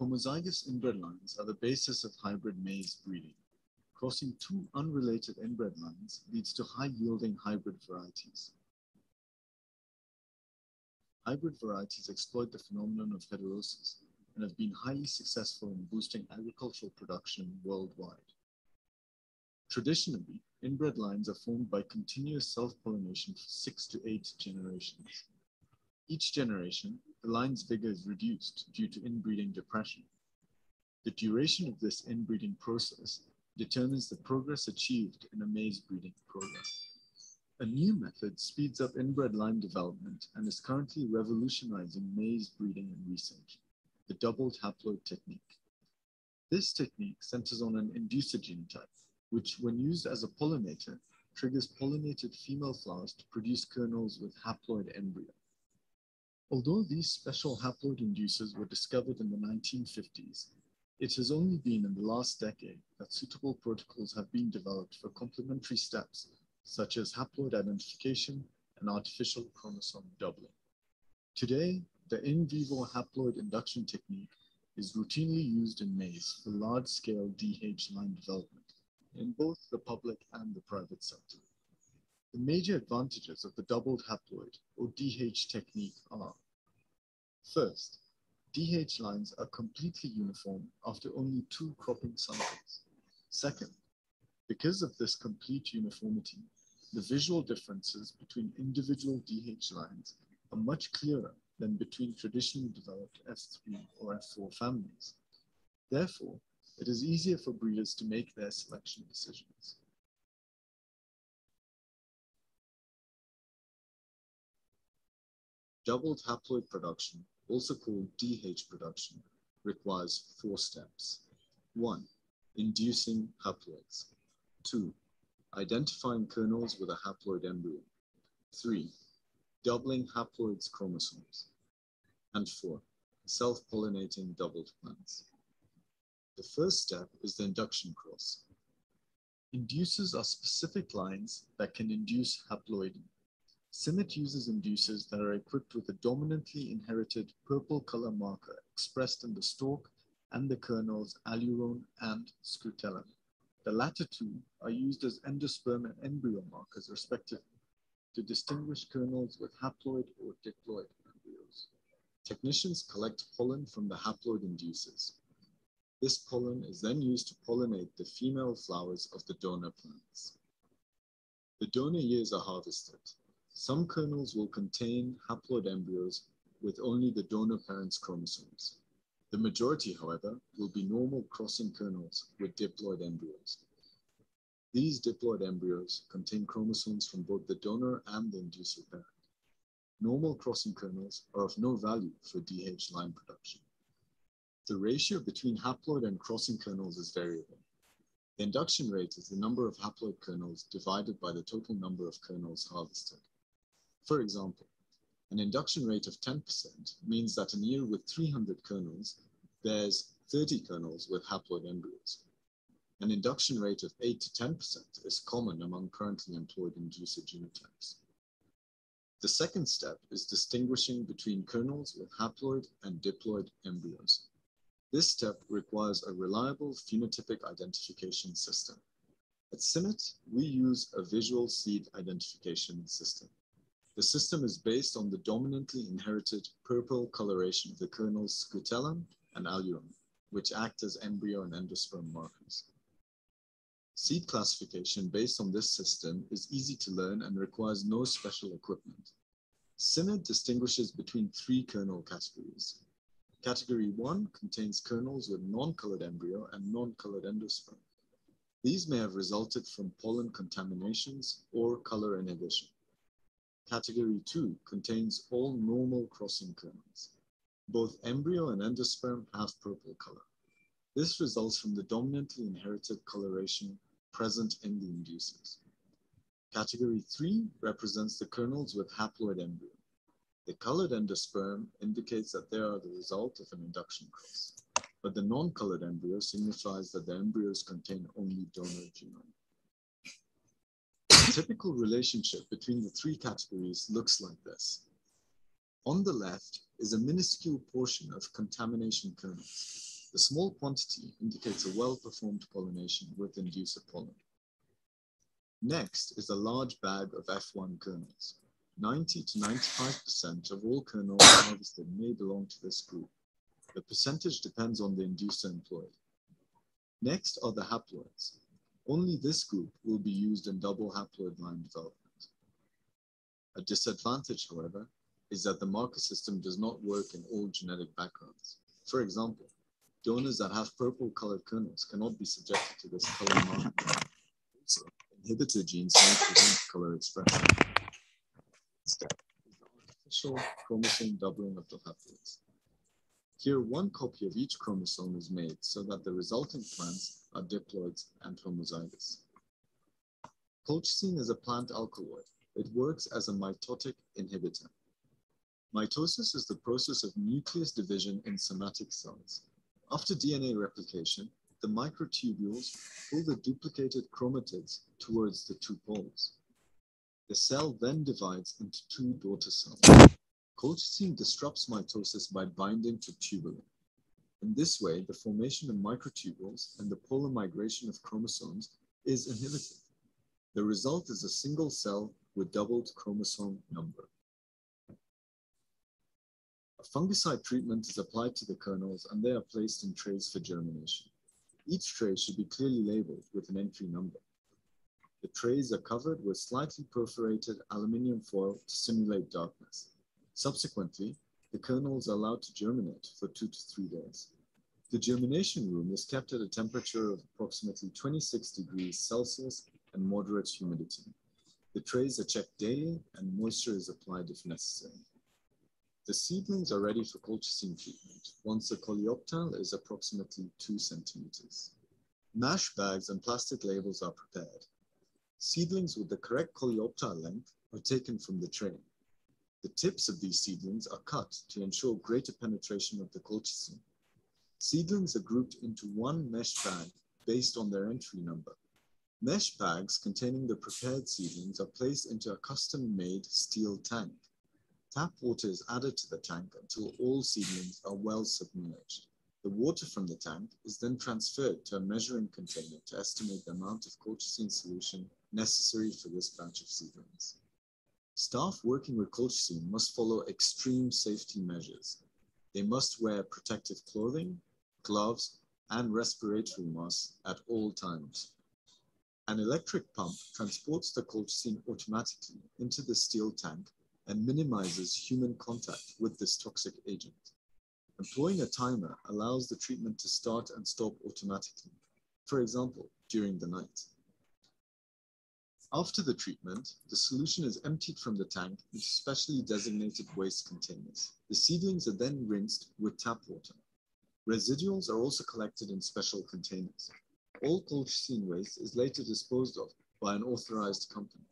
Homozygous inbred lines are the basis of hybrid maize breeding. Crossing two unrelated inbred lines leads to high-yielding hybrid varieties. Hybrid varieties exploit the phenomenon of heterosis and have been highly successful in boosting agricultural production worldwide. Traditionally, inbred lines are formed by continuous self-pollination for six to eight generations. Each generation the line's figure is reduced due to inbreeding depression. The duration of this inbreeding process determines the progress achieved in a maize breeding program. A new method speeds up inbred line development and is currently revolutionizing maize breeding and research, the doubled haploid technique. This technique centers on an inducer genotype, which when used as a pollinator, triggers pollinated female flowers to produce kernels with haploid embryo. Although these special haploid inducers were discovered in the 1950s, it has only been in the last decade that suitable protocols have been developed for complementary steps such as haploid identification and artificial chromosome doubling. Today, the in vivo haploid induction technique is routinely used in maize for large-scale DH line development in both the public and the private sector. The major advantages of the doubled haploid or DH technique are first, DH lines are completely uniform after only two cropping cycles. Second, because of this complete uniformity, the visual differences between individual DH lines are much clearer than between traditionally developed F3 or F4 families. Therefore, it is easier for breeders to make their selection decisions. doubled haploid production, also called DH production, requires four steps. One, inducing haploids. Two, identifying kernels with a haploid embryo. Three, doubling haploids chromosomes. And four, self-pollinating doubled plants. The first step is the induction cross. Inducers are specific lines that can induce haploidy CIMIT uses inducers that are equipped with a dominantly inherited purple color marker expressed in the stalk and the kernels aluron and scutellum. The latter two are used as endosperm and embryo markers respectively to distinguish kernels with haploid or diploid embryos. Technicians collect pollen from the haploid inducers. This pollen is then used to pollinate the female flowers of the donor plants. The donor years are harvested, some kernels will contain haploid embryos with only the donor parent's chromosomes. The majority, however, will be normal crossing kernels with diploid embryos. These diploid embryos contain chromosomes from both the donor and the inducer parent. Normal crossing kernels are of no value for DH line production. The ratio between haploid and crossing kernels is variable. The induction rate is the number of haploid kernels divided by the total number of kernels harvested. For example, an induction rate of 10% means that in a year with 300 kernels, there's 30 kernels with haploid embryos. An induction rate of 8 to 10% is common among currently employed inducer genotypes. The second step is distinguishing between kernels with haploid and diploid embryos. This step requires a reliable phenotypic identification system. At CINET, we use a visual seed identification system. The system is based on the dominantly inherited purple coloration of the kernels scutellum and alluum, which act as embryo and endosperm markers. Seed classification based on this system is easy to learn and requires no special equipment. CINED distinguishes between three kernel categories. Category 1 contains kernels with non-colored embryo and non-colored endosperm. These may have resulted from pollen contaminations or color inhibition. Category 2 contains all normal crossing clones. Both embryo and endosperm have purple color. This results from the dominantly inherited coloration present in the inducers. Category 3 represents the kernels with haploid embryo. The colored endosperm indicates that they are the result of an induction cross, but the non-colored embryo signifies that the embryos contain only donor genome. The typical relationship between the three categories looks like this. On the left is a minuscule portion of contamination kernels. The small quantity indicates a well-performed pollination with inducer pollen. Next is a large bag of F1 kernels. 90 to 95% of all kernels harvested may belong to this group. The percentage depends on the inducer employed. Next are the haploids, only this group will be used in double haploid line development. A disadvantage, however, is that the marker system does not work in all genetic backgrounds. For example, donors that have purple colored kernels cannot be subjected to this color marker. Also, inhibitor genes may prevent color expression. Instead, the artificial chromosome doubling of the haploids. Here, one copy of each chromosome is made so that the resulting plants are diploids and homozygous. Colchicine is a plant alkaloid. It works as a mitotic inhibitor. Mitosis is the process of nucleus division in somatic cells. After DNA replication, the microtubules pull the duplicated chromatids towards the two poles. The cell then divides into two daughter cells. Colchicine disrupts mitosis by binding to tubulin. In this way, the formation of microtubules and the polar migration of chromosomes is inhibited. The result is a single cell with doubled chromosome number. A fungicide treatment is applied to the kernels and they are placed in trays for germination. Each tray should be clearly labeled with an entry number. The trays are covered with slightly perforated aluminium foil to simulate darkness. Subsequently, the kernels are allowed to germinate for two to three days. The germination room is kept at a temperature of approximately 26 degrees Celsius and moderate humidity. The trays are checked daily and moisture is applied if necessary. The seedlings are ready for colchicine treatment once the coleoptile is approximately 2 centimeters. Mash bags and plastic labels are prepared. Seedlings with the correct coleoptile length are taken from the tray. The tips of these seedlings are cut to ensure greater penetration of the colchicine. Seedlings are grouped into one mesh bag based on their entry number. Mesh bags containing the prepared seedlings are placed into a custom-made steel tank. Tap water is added to the tank until all seedlings are well submerged. The water from the tank is then transferred to a measuring container to estimate the amount of colchicine solution necessary for this batch of seedlings. Staff working with colchicine must follow extreme safety measures. They must wear protective clothing, gloves, and respiratory masks at all times. An electric pump transports the colchicine automatically into the steel tank and minimizes human contact with this toxic agent. Employing a timer allows the treatment to start and stop automatically, for example, during the night. After the treatment, the solution is emptied from the tank into specially designated waste containers. The seedlings are then rinsed with tap water. Residuals are also collected in special containers. All cold waste is later disposed of by an authorized company.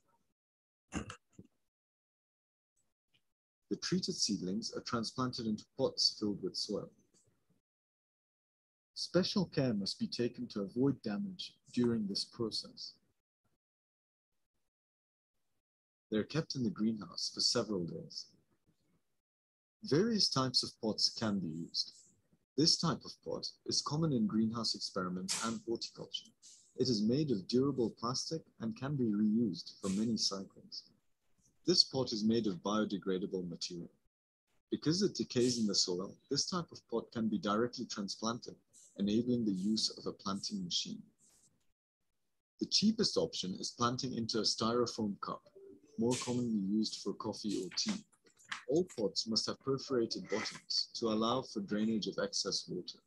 The treated seedlings are transplanted into pots filled with soil. Special care must be taken to avoid damage during this process. They are kept in the greenhouse for several days. Various types of pots can be used. This type of pot is common in greenhouse experiments and horticulture. It is made of durable plastic and can be reused for many cycles. This pot is made of biodegradable material. Because it decays in the soil, this type of pot can be directly transplanted, enabling the use of a planting machine. The cheapest option is planting into a styrofoam cup more commonly used for coffee or tea. All pots must have perforated bottoms to allow for drainage of excess water.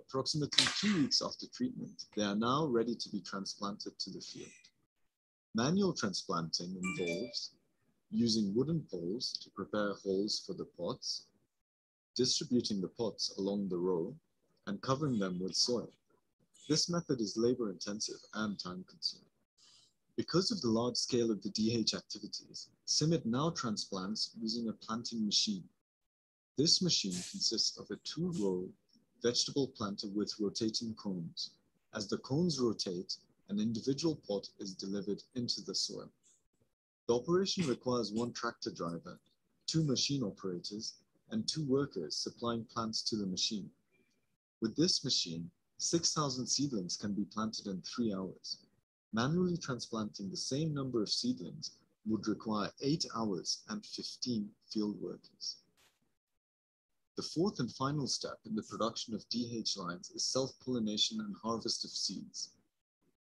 Approximately two weeks after treatment, they are now ready to be transplanted to the field. Manual transplanting involves using wooden poles to prepare holes for the pots, distributing the pots along the row, and covering them with soil. This method is labor intensive and time consuming. Because of the large scale of the DH activities, CIMID now transplants using a planting machine. This machine consists of a two-row vegetable planter with rotating cones. As the cones rotate, an individual pot is delivered into the soil. The operation requires one tractor driver, two machine operators, and two workers supplying plants to the machine. With this machine, 6,000 seedlings can be planted in three hours. Manually transplanting the same number of seedlings would require 8 hours and 15 field workers. The fourth and final step in the production of DH lines is self-pollination and harvest of seeds.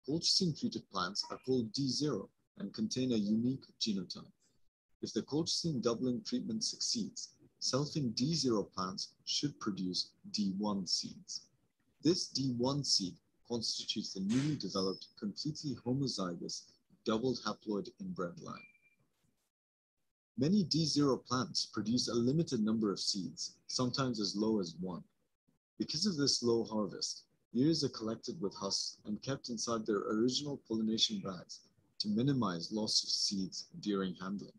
Colchicine treated plants are called D0 and contain a unique genotype. If the colchicine doubling treatment succeeds, selfing D0 plants should produce D1 seeds. This D1 seed constitutes the newly developed, completely homozygous, doubled haploid inbred line. Many D0 plants produce a limited number of seeds, sometimes as low as one. Because of this low harvest, ears are collected with husks and kept inside their original pollination bags to minimize loss of seeds during handling.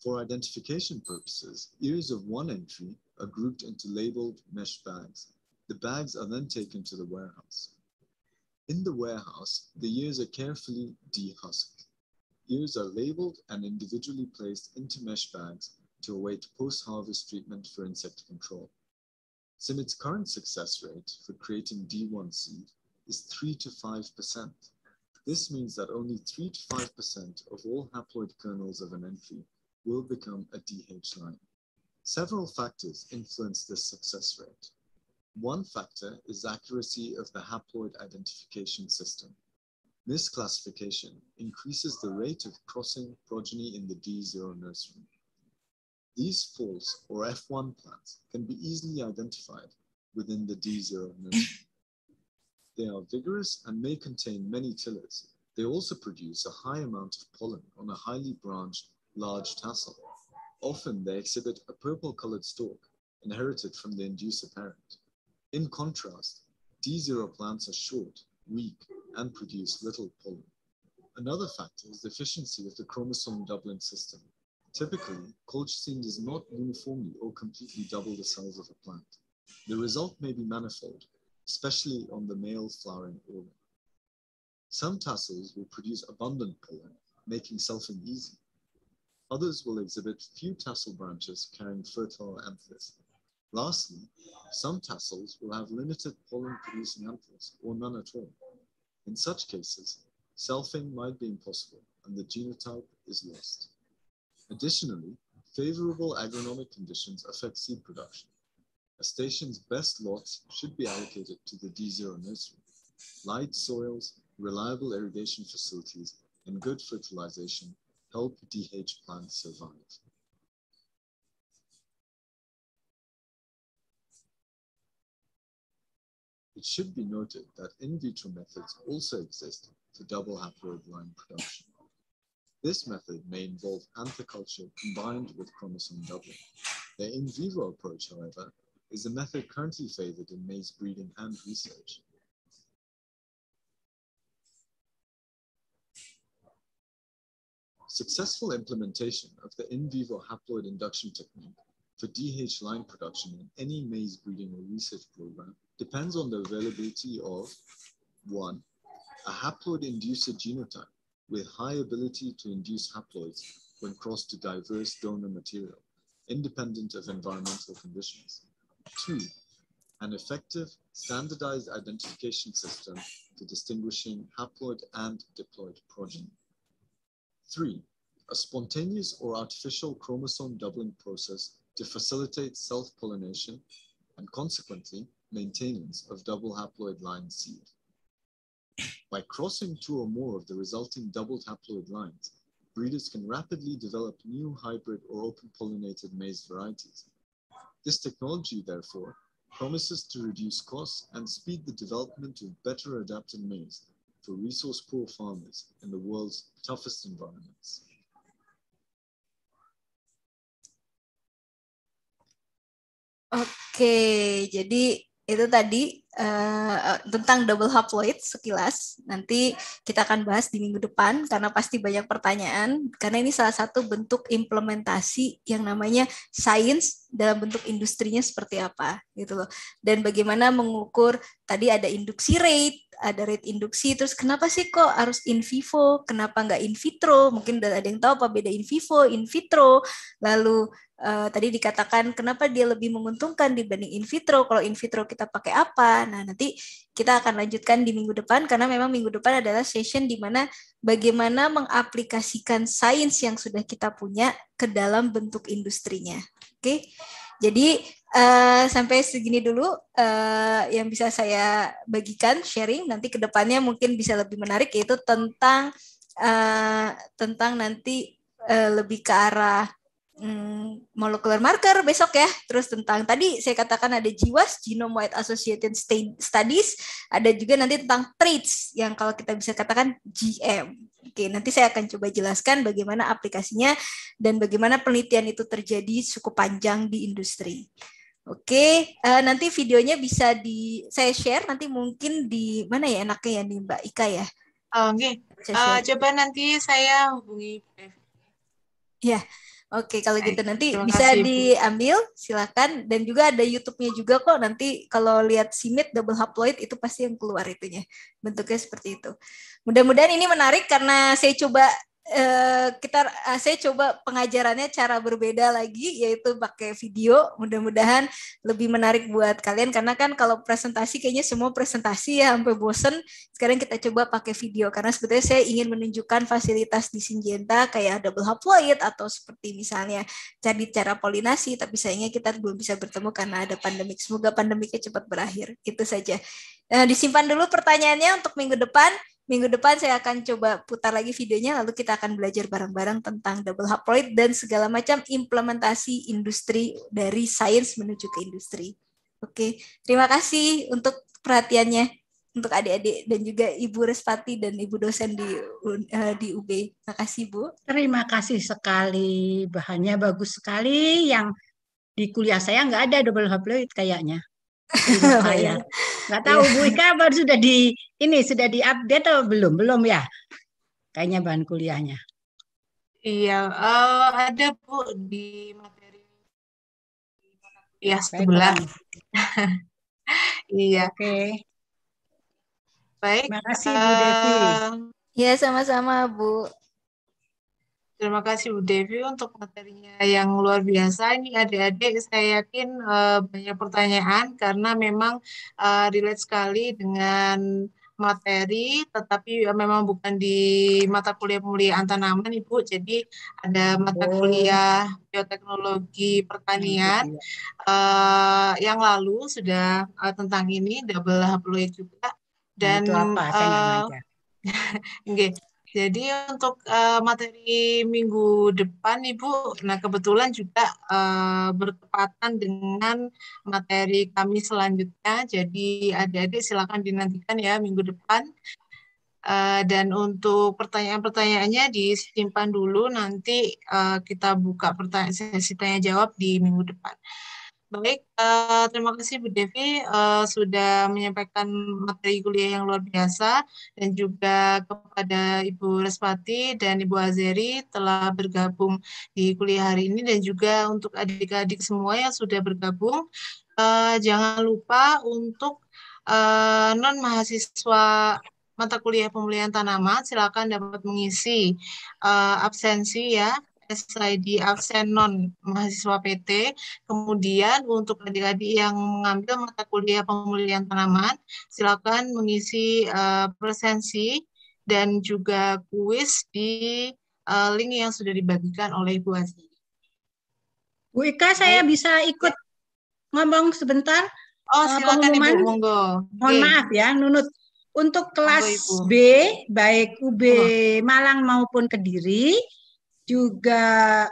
For identification purposes, ears of one entry are grouped into labeled mesh bags. The bags are then taken to the warehouse. In the warehouse, the ears are carefully dehusked. Ears are labeled and individually placed into mesh bags to await post-harvest treatment for insect control. Simit's current success rate for creating D1 seed is 3 to 5%. This means that only 3 to 5% of all haploid kernels of an entry will become a DH line. Several factors influence this success rate. One factor is accuracy of the haploid identification system. This classification increases the rate of crossing progeny in the D0 nursery. These false or F1 plants can be easily identified within the D0 nursery. They are vigorous and may contain many tillers. They also produce a high amount of pollen on a highly branched, large tassel. Often they exhibit a purple colored stalk inherited from the inducer parent. In contrast, D0 plants are short, weak, and produce little pollen. Another factor is the efficiency of the chromosome doubling system. Typically, colchicine does not uniformly or completely double the cells of a plant. The result may be manifold, especially on the male flowering organ. Some tassels will produce abundant pollen, making selfing easy. Others will exhibit few tassel branches carrying fertile anthers, Lastly, some tassels will have limited pollen-producing anthers or none at all. In such cases, selfing might be impossible and the genotype is lost. Additionally, favorable agronomic conditions affect seed production. A station's best lots should be allocated to the D0 nursery. Light soils, reliable irrigation facilities, and good fertilization help DH plants survive. It should be noted that in vitro methods also exist for double haploid line production. This method may involve anther combined with chromosome doubling. The in vivo approach, however, is a method currently favored in maize breeding and research. Successful implementation of the in vivo haploid induction technique for DH line production in any maize breeding or research program depends on the availability of one, a haploid inducer genotype with high ability to induce haploids when crossed to diverse donor material, independent of environmental conditions. Two, an effective standardized identification system for distinguishing haploid and diploid progeny. Three, a spontaneous or artificial chromosome doubling process to facilitate self-pollination and consequently maintenance of double haploid line seed By crossing two or more of the resulting doubled haploid lines, breeders can rapidly develop new hybrid or open pollinated maize varieties. This technology, therefore, promises to reduce costs and speed the development of better adapted maize for resource poor farmers in the world's toughest environments. Okay, jadi itu tadi uh, tentang double haploid sekilas. Nanti kita akan bahas di minggu depan karena pasti banyak pertanyaan karena ini salah satu bentuk implementasi yang namanya sains dalam bentuk industrinya seperti apa gitu loh. Dan bagaimana mengukur tadi ada induksi rate ada rate induksi terus kenapa sih kok harus in vivo kenapa nggak in vitro mungkin ada yang tahu apa beda in vivo in vitro lalu uh, tadi dikatakan kenapa dia lebih menguntungkan dibanding in vitro kalau in vitro kita pakai apa nah nanti kita akan lanjutkan di minggu depan karena memang minggu depan adalah session di mana bagaimana mengaplikasikan sains yang sudah kita punya ke dalam bentuk industrinya oke okay? Jadi uh, sampai segini dulu uh, yang bisa saya bagikan sharing. Nanti kedepannya mungkin bisa lebih menarik yaitu tentang uh, tentang nanti uh, lebih ke arah hmm, molecular marker besok ya. Terus tentang tadi saya katakan ada jiwas Genome Wide Associated Studies, ada juga nanti tentang traits yang kalau kita bisa katakan GM. Oke, nanti saya akan coba jelaskan bagaimana aplikasinya dan bagaimana penelitian itu terjadi cukup panjang di industri. Oke, uh, nanti videonya bisa di saya share nanti mungkin di mana ya enaknya ya nih Mbak Ika ya. Oke. Okay. Uh, eh, coba nanti saya hubungi. Ya. Oke, kalau eh, gitu nanti Terima bisa kasih, diambil, silakan. Dan juga ada YouTube-nya juga kok. Nanti kalau lihat simit double haploid itu pasti yang keluar itunya. Bentuknya seperti itu. Mudah-mudahan ini menarik karena saya coba Eh, kita eh, saya coba pengajarannya cara berbeda lagi yaitu pakai video mudah-mudahan lebih menarik buat kalian karena kan kalau presentasi kayaknya semua presentasi ya sampai bosen sekarang kita coba pakai video karena sebetulnya saya ingin menunjukkan fasilitas di Sinjenta kayak double haploid atau seperti misalnya cari cara polinasi tapi sayangnya kita belum bisa bertemu karena ada pandemik semoga pandemiknya cepat berakhir itu saja nah, disimpan dulu pertanyaannya untuk minggu depan Minggu depan saya akan coba putar lagi videonya, lalu kita akan belajar bareng-bareng tentang double haploid dan segala macam implementasi industri dari sains menuju ke industri. Oke, terima kasih untuk perhatiannya untuk adik-adik dan juga Ibu Respati dan Ibu dosen di uh, di UB. Terima kasih Bu. Terima kasih sekali. Bahannya bagus sekali yang di kuliah saya nggak ada double haploid kayaknya. Nggak tahu Bu Ika baru sudah di ini sudah diupdate atau belum? Belum ya? Kayaknya bahan kuliahnya. Iya, uh, ada Bu di materi ya sebelah. iya. Oke. Baik. Terima kasih Bu eh, Devi. Uh, ya sama-sama Bu. Terima kasih Bu Devi untuk materinya yang luar biasa. Ini adik-adik saya yakin uh, banyak pertanyaan karena memang uh, relate sekali dengan materi, tetapi eh, memang bukan di mata kuliah pemulihan tanaman, Ibu. Jadi ada mata kuliah bioteknologi pertanian uh, yang lalu sudah uh, tentang ini double haploid e juga nah, dan Itu apa? Saya uh, okay. Jadi untuk uh, materi minggu depan Ibu, nah kebetulan juga uh, bertepatan dengan materi kami selanjutnya. Jadi adik-adik silakan dinantikan ya minggu depan. Uh, dan untuk pertanyaan-pertanyaannya disimpan dulu nanti uh, kita buka pertanyaan sesi tanya jawab di minggu depan. Baik, uh, terima kasih Bu Devi uh, sudah menyampaikan materi kuliah yang luar biasa dan juga kepada Ibu Respati dan Ibu Azeri telah bergabung di kuliah hari ini dan juga untuk adik-adik semua yang sudah bergabung uh, jangan lupa untuk uh, non mahasiswa mata kuliah pemulihan tanaman silakan dapat mengisi uh, absensi ya di absen non mahasiswa PT. Kemudian untuk adik-adik yang mengambil mata kuliah pemulihan tanaman, silakan mengisi uh, presensi dan juga kuis di uh, link yang sudah dibagikan oleh Bu Aziz. Bu Ika, saya bisa ikut ngomong sebentar? Oh, eh, silakan Ibu, monggo. Mohon okay. maaf ya, Nunut. Untuk kelas monggo, B, baik UB oh. Malang maupun Kediri, juga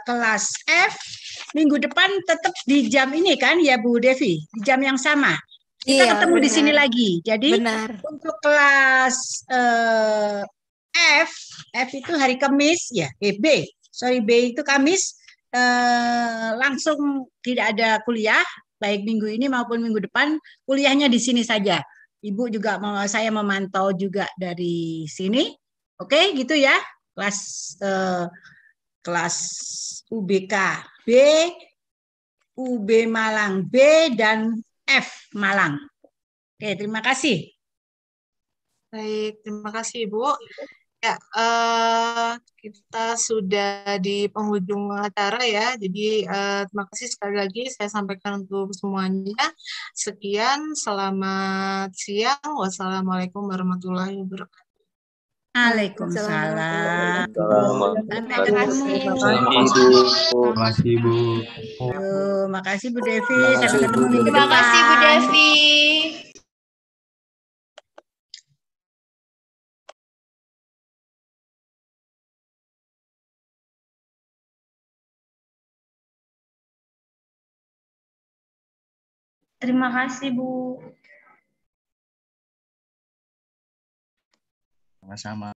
kelas F minggu depan tetap di jam ini kan ya Bu Devi di jam yang sama kita iya, ketemu benar. di sini lagi jadi benar. untuk kelas uh, F F itu hari Kamis ya eh, B sorry B itu Kamis uh, langsung tidak ada kuliah baik minggu ini maupun minggu depan kuliahnya di sini saja Ibu juga mau saya memantau juga dari sini. Oke, okay, gitu ya. Kelas uh, kelas UBK B, UB Malang B, dan F Malang. Oke, terima kasih. Baik, terima kasih Ibu. Ya, uh, kita sudah di penghujung acara ya. Jadi uh, terima kasih sekali lagi saya sampaikan untuk semuanya. Sekian, selamat siang. Wassalamualaikum warahmatullahi wabarakatuh. Waalaikumsalam. Terima kasih Bu. Terima Bu Devi. Terima kasih Bu Devi. Terima kasih Bu. sama-sama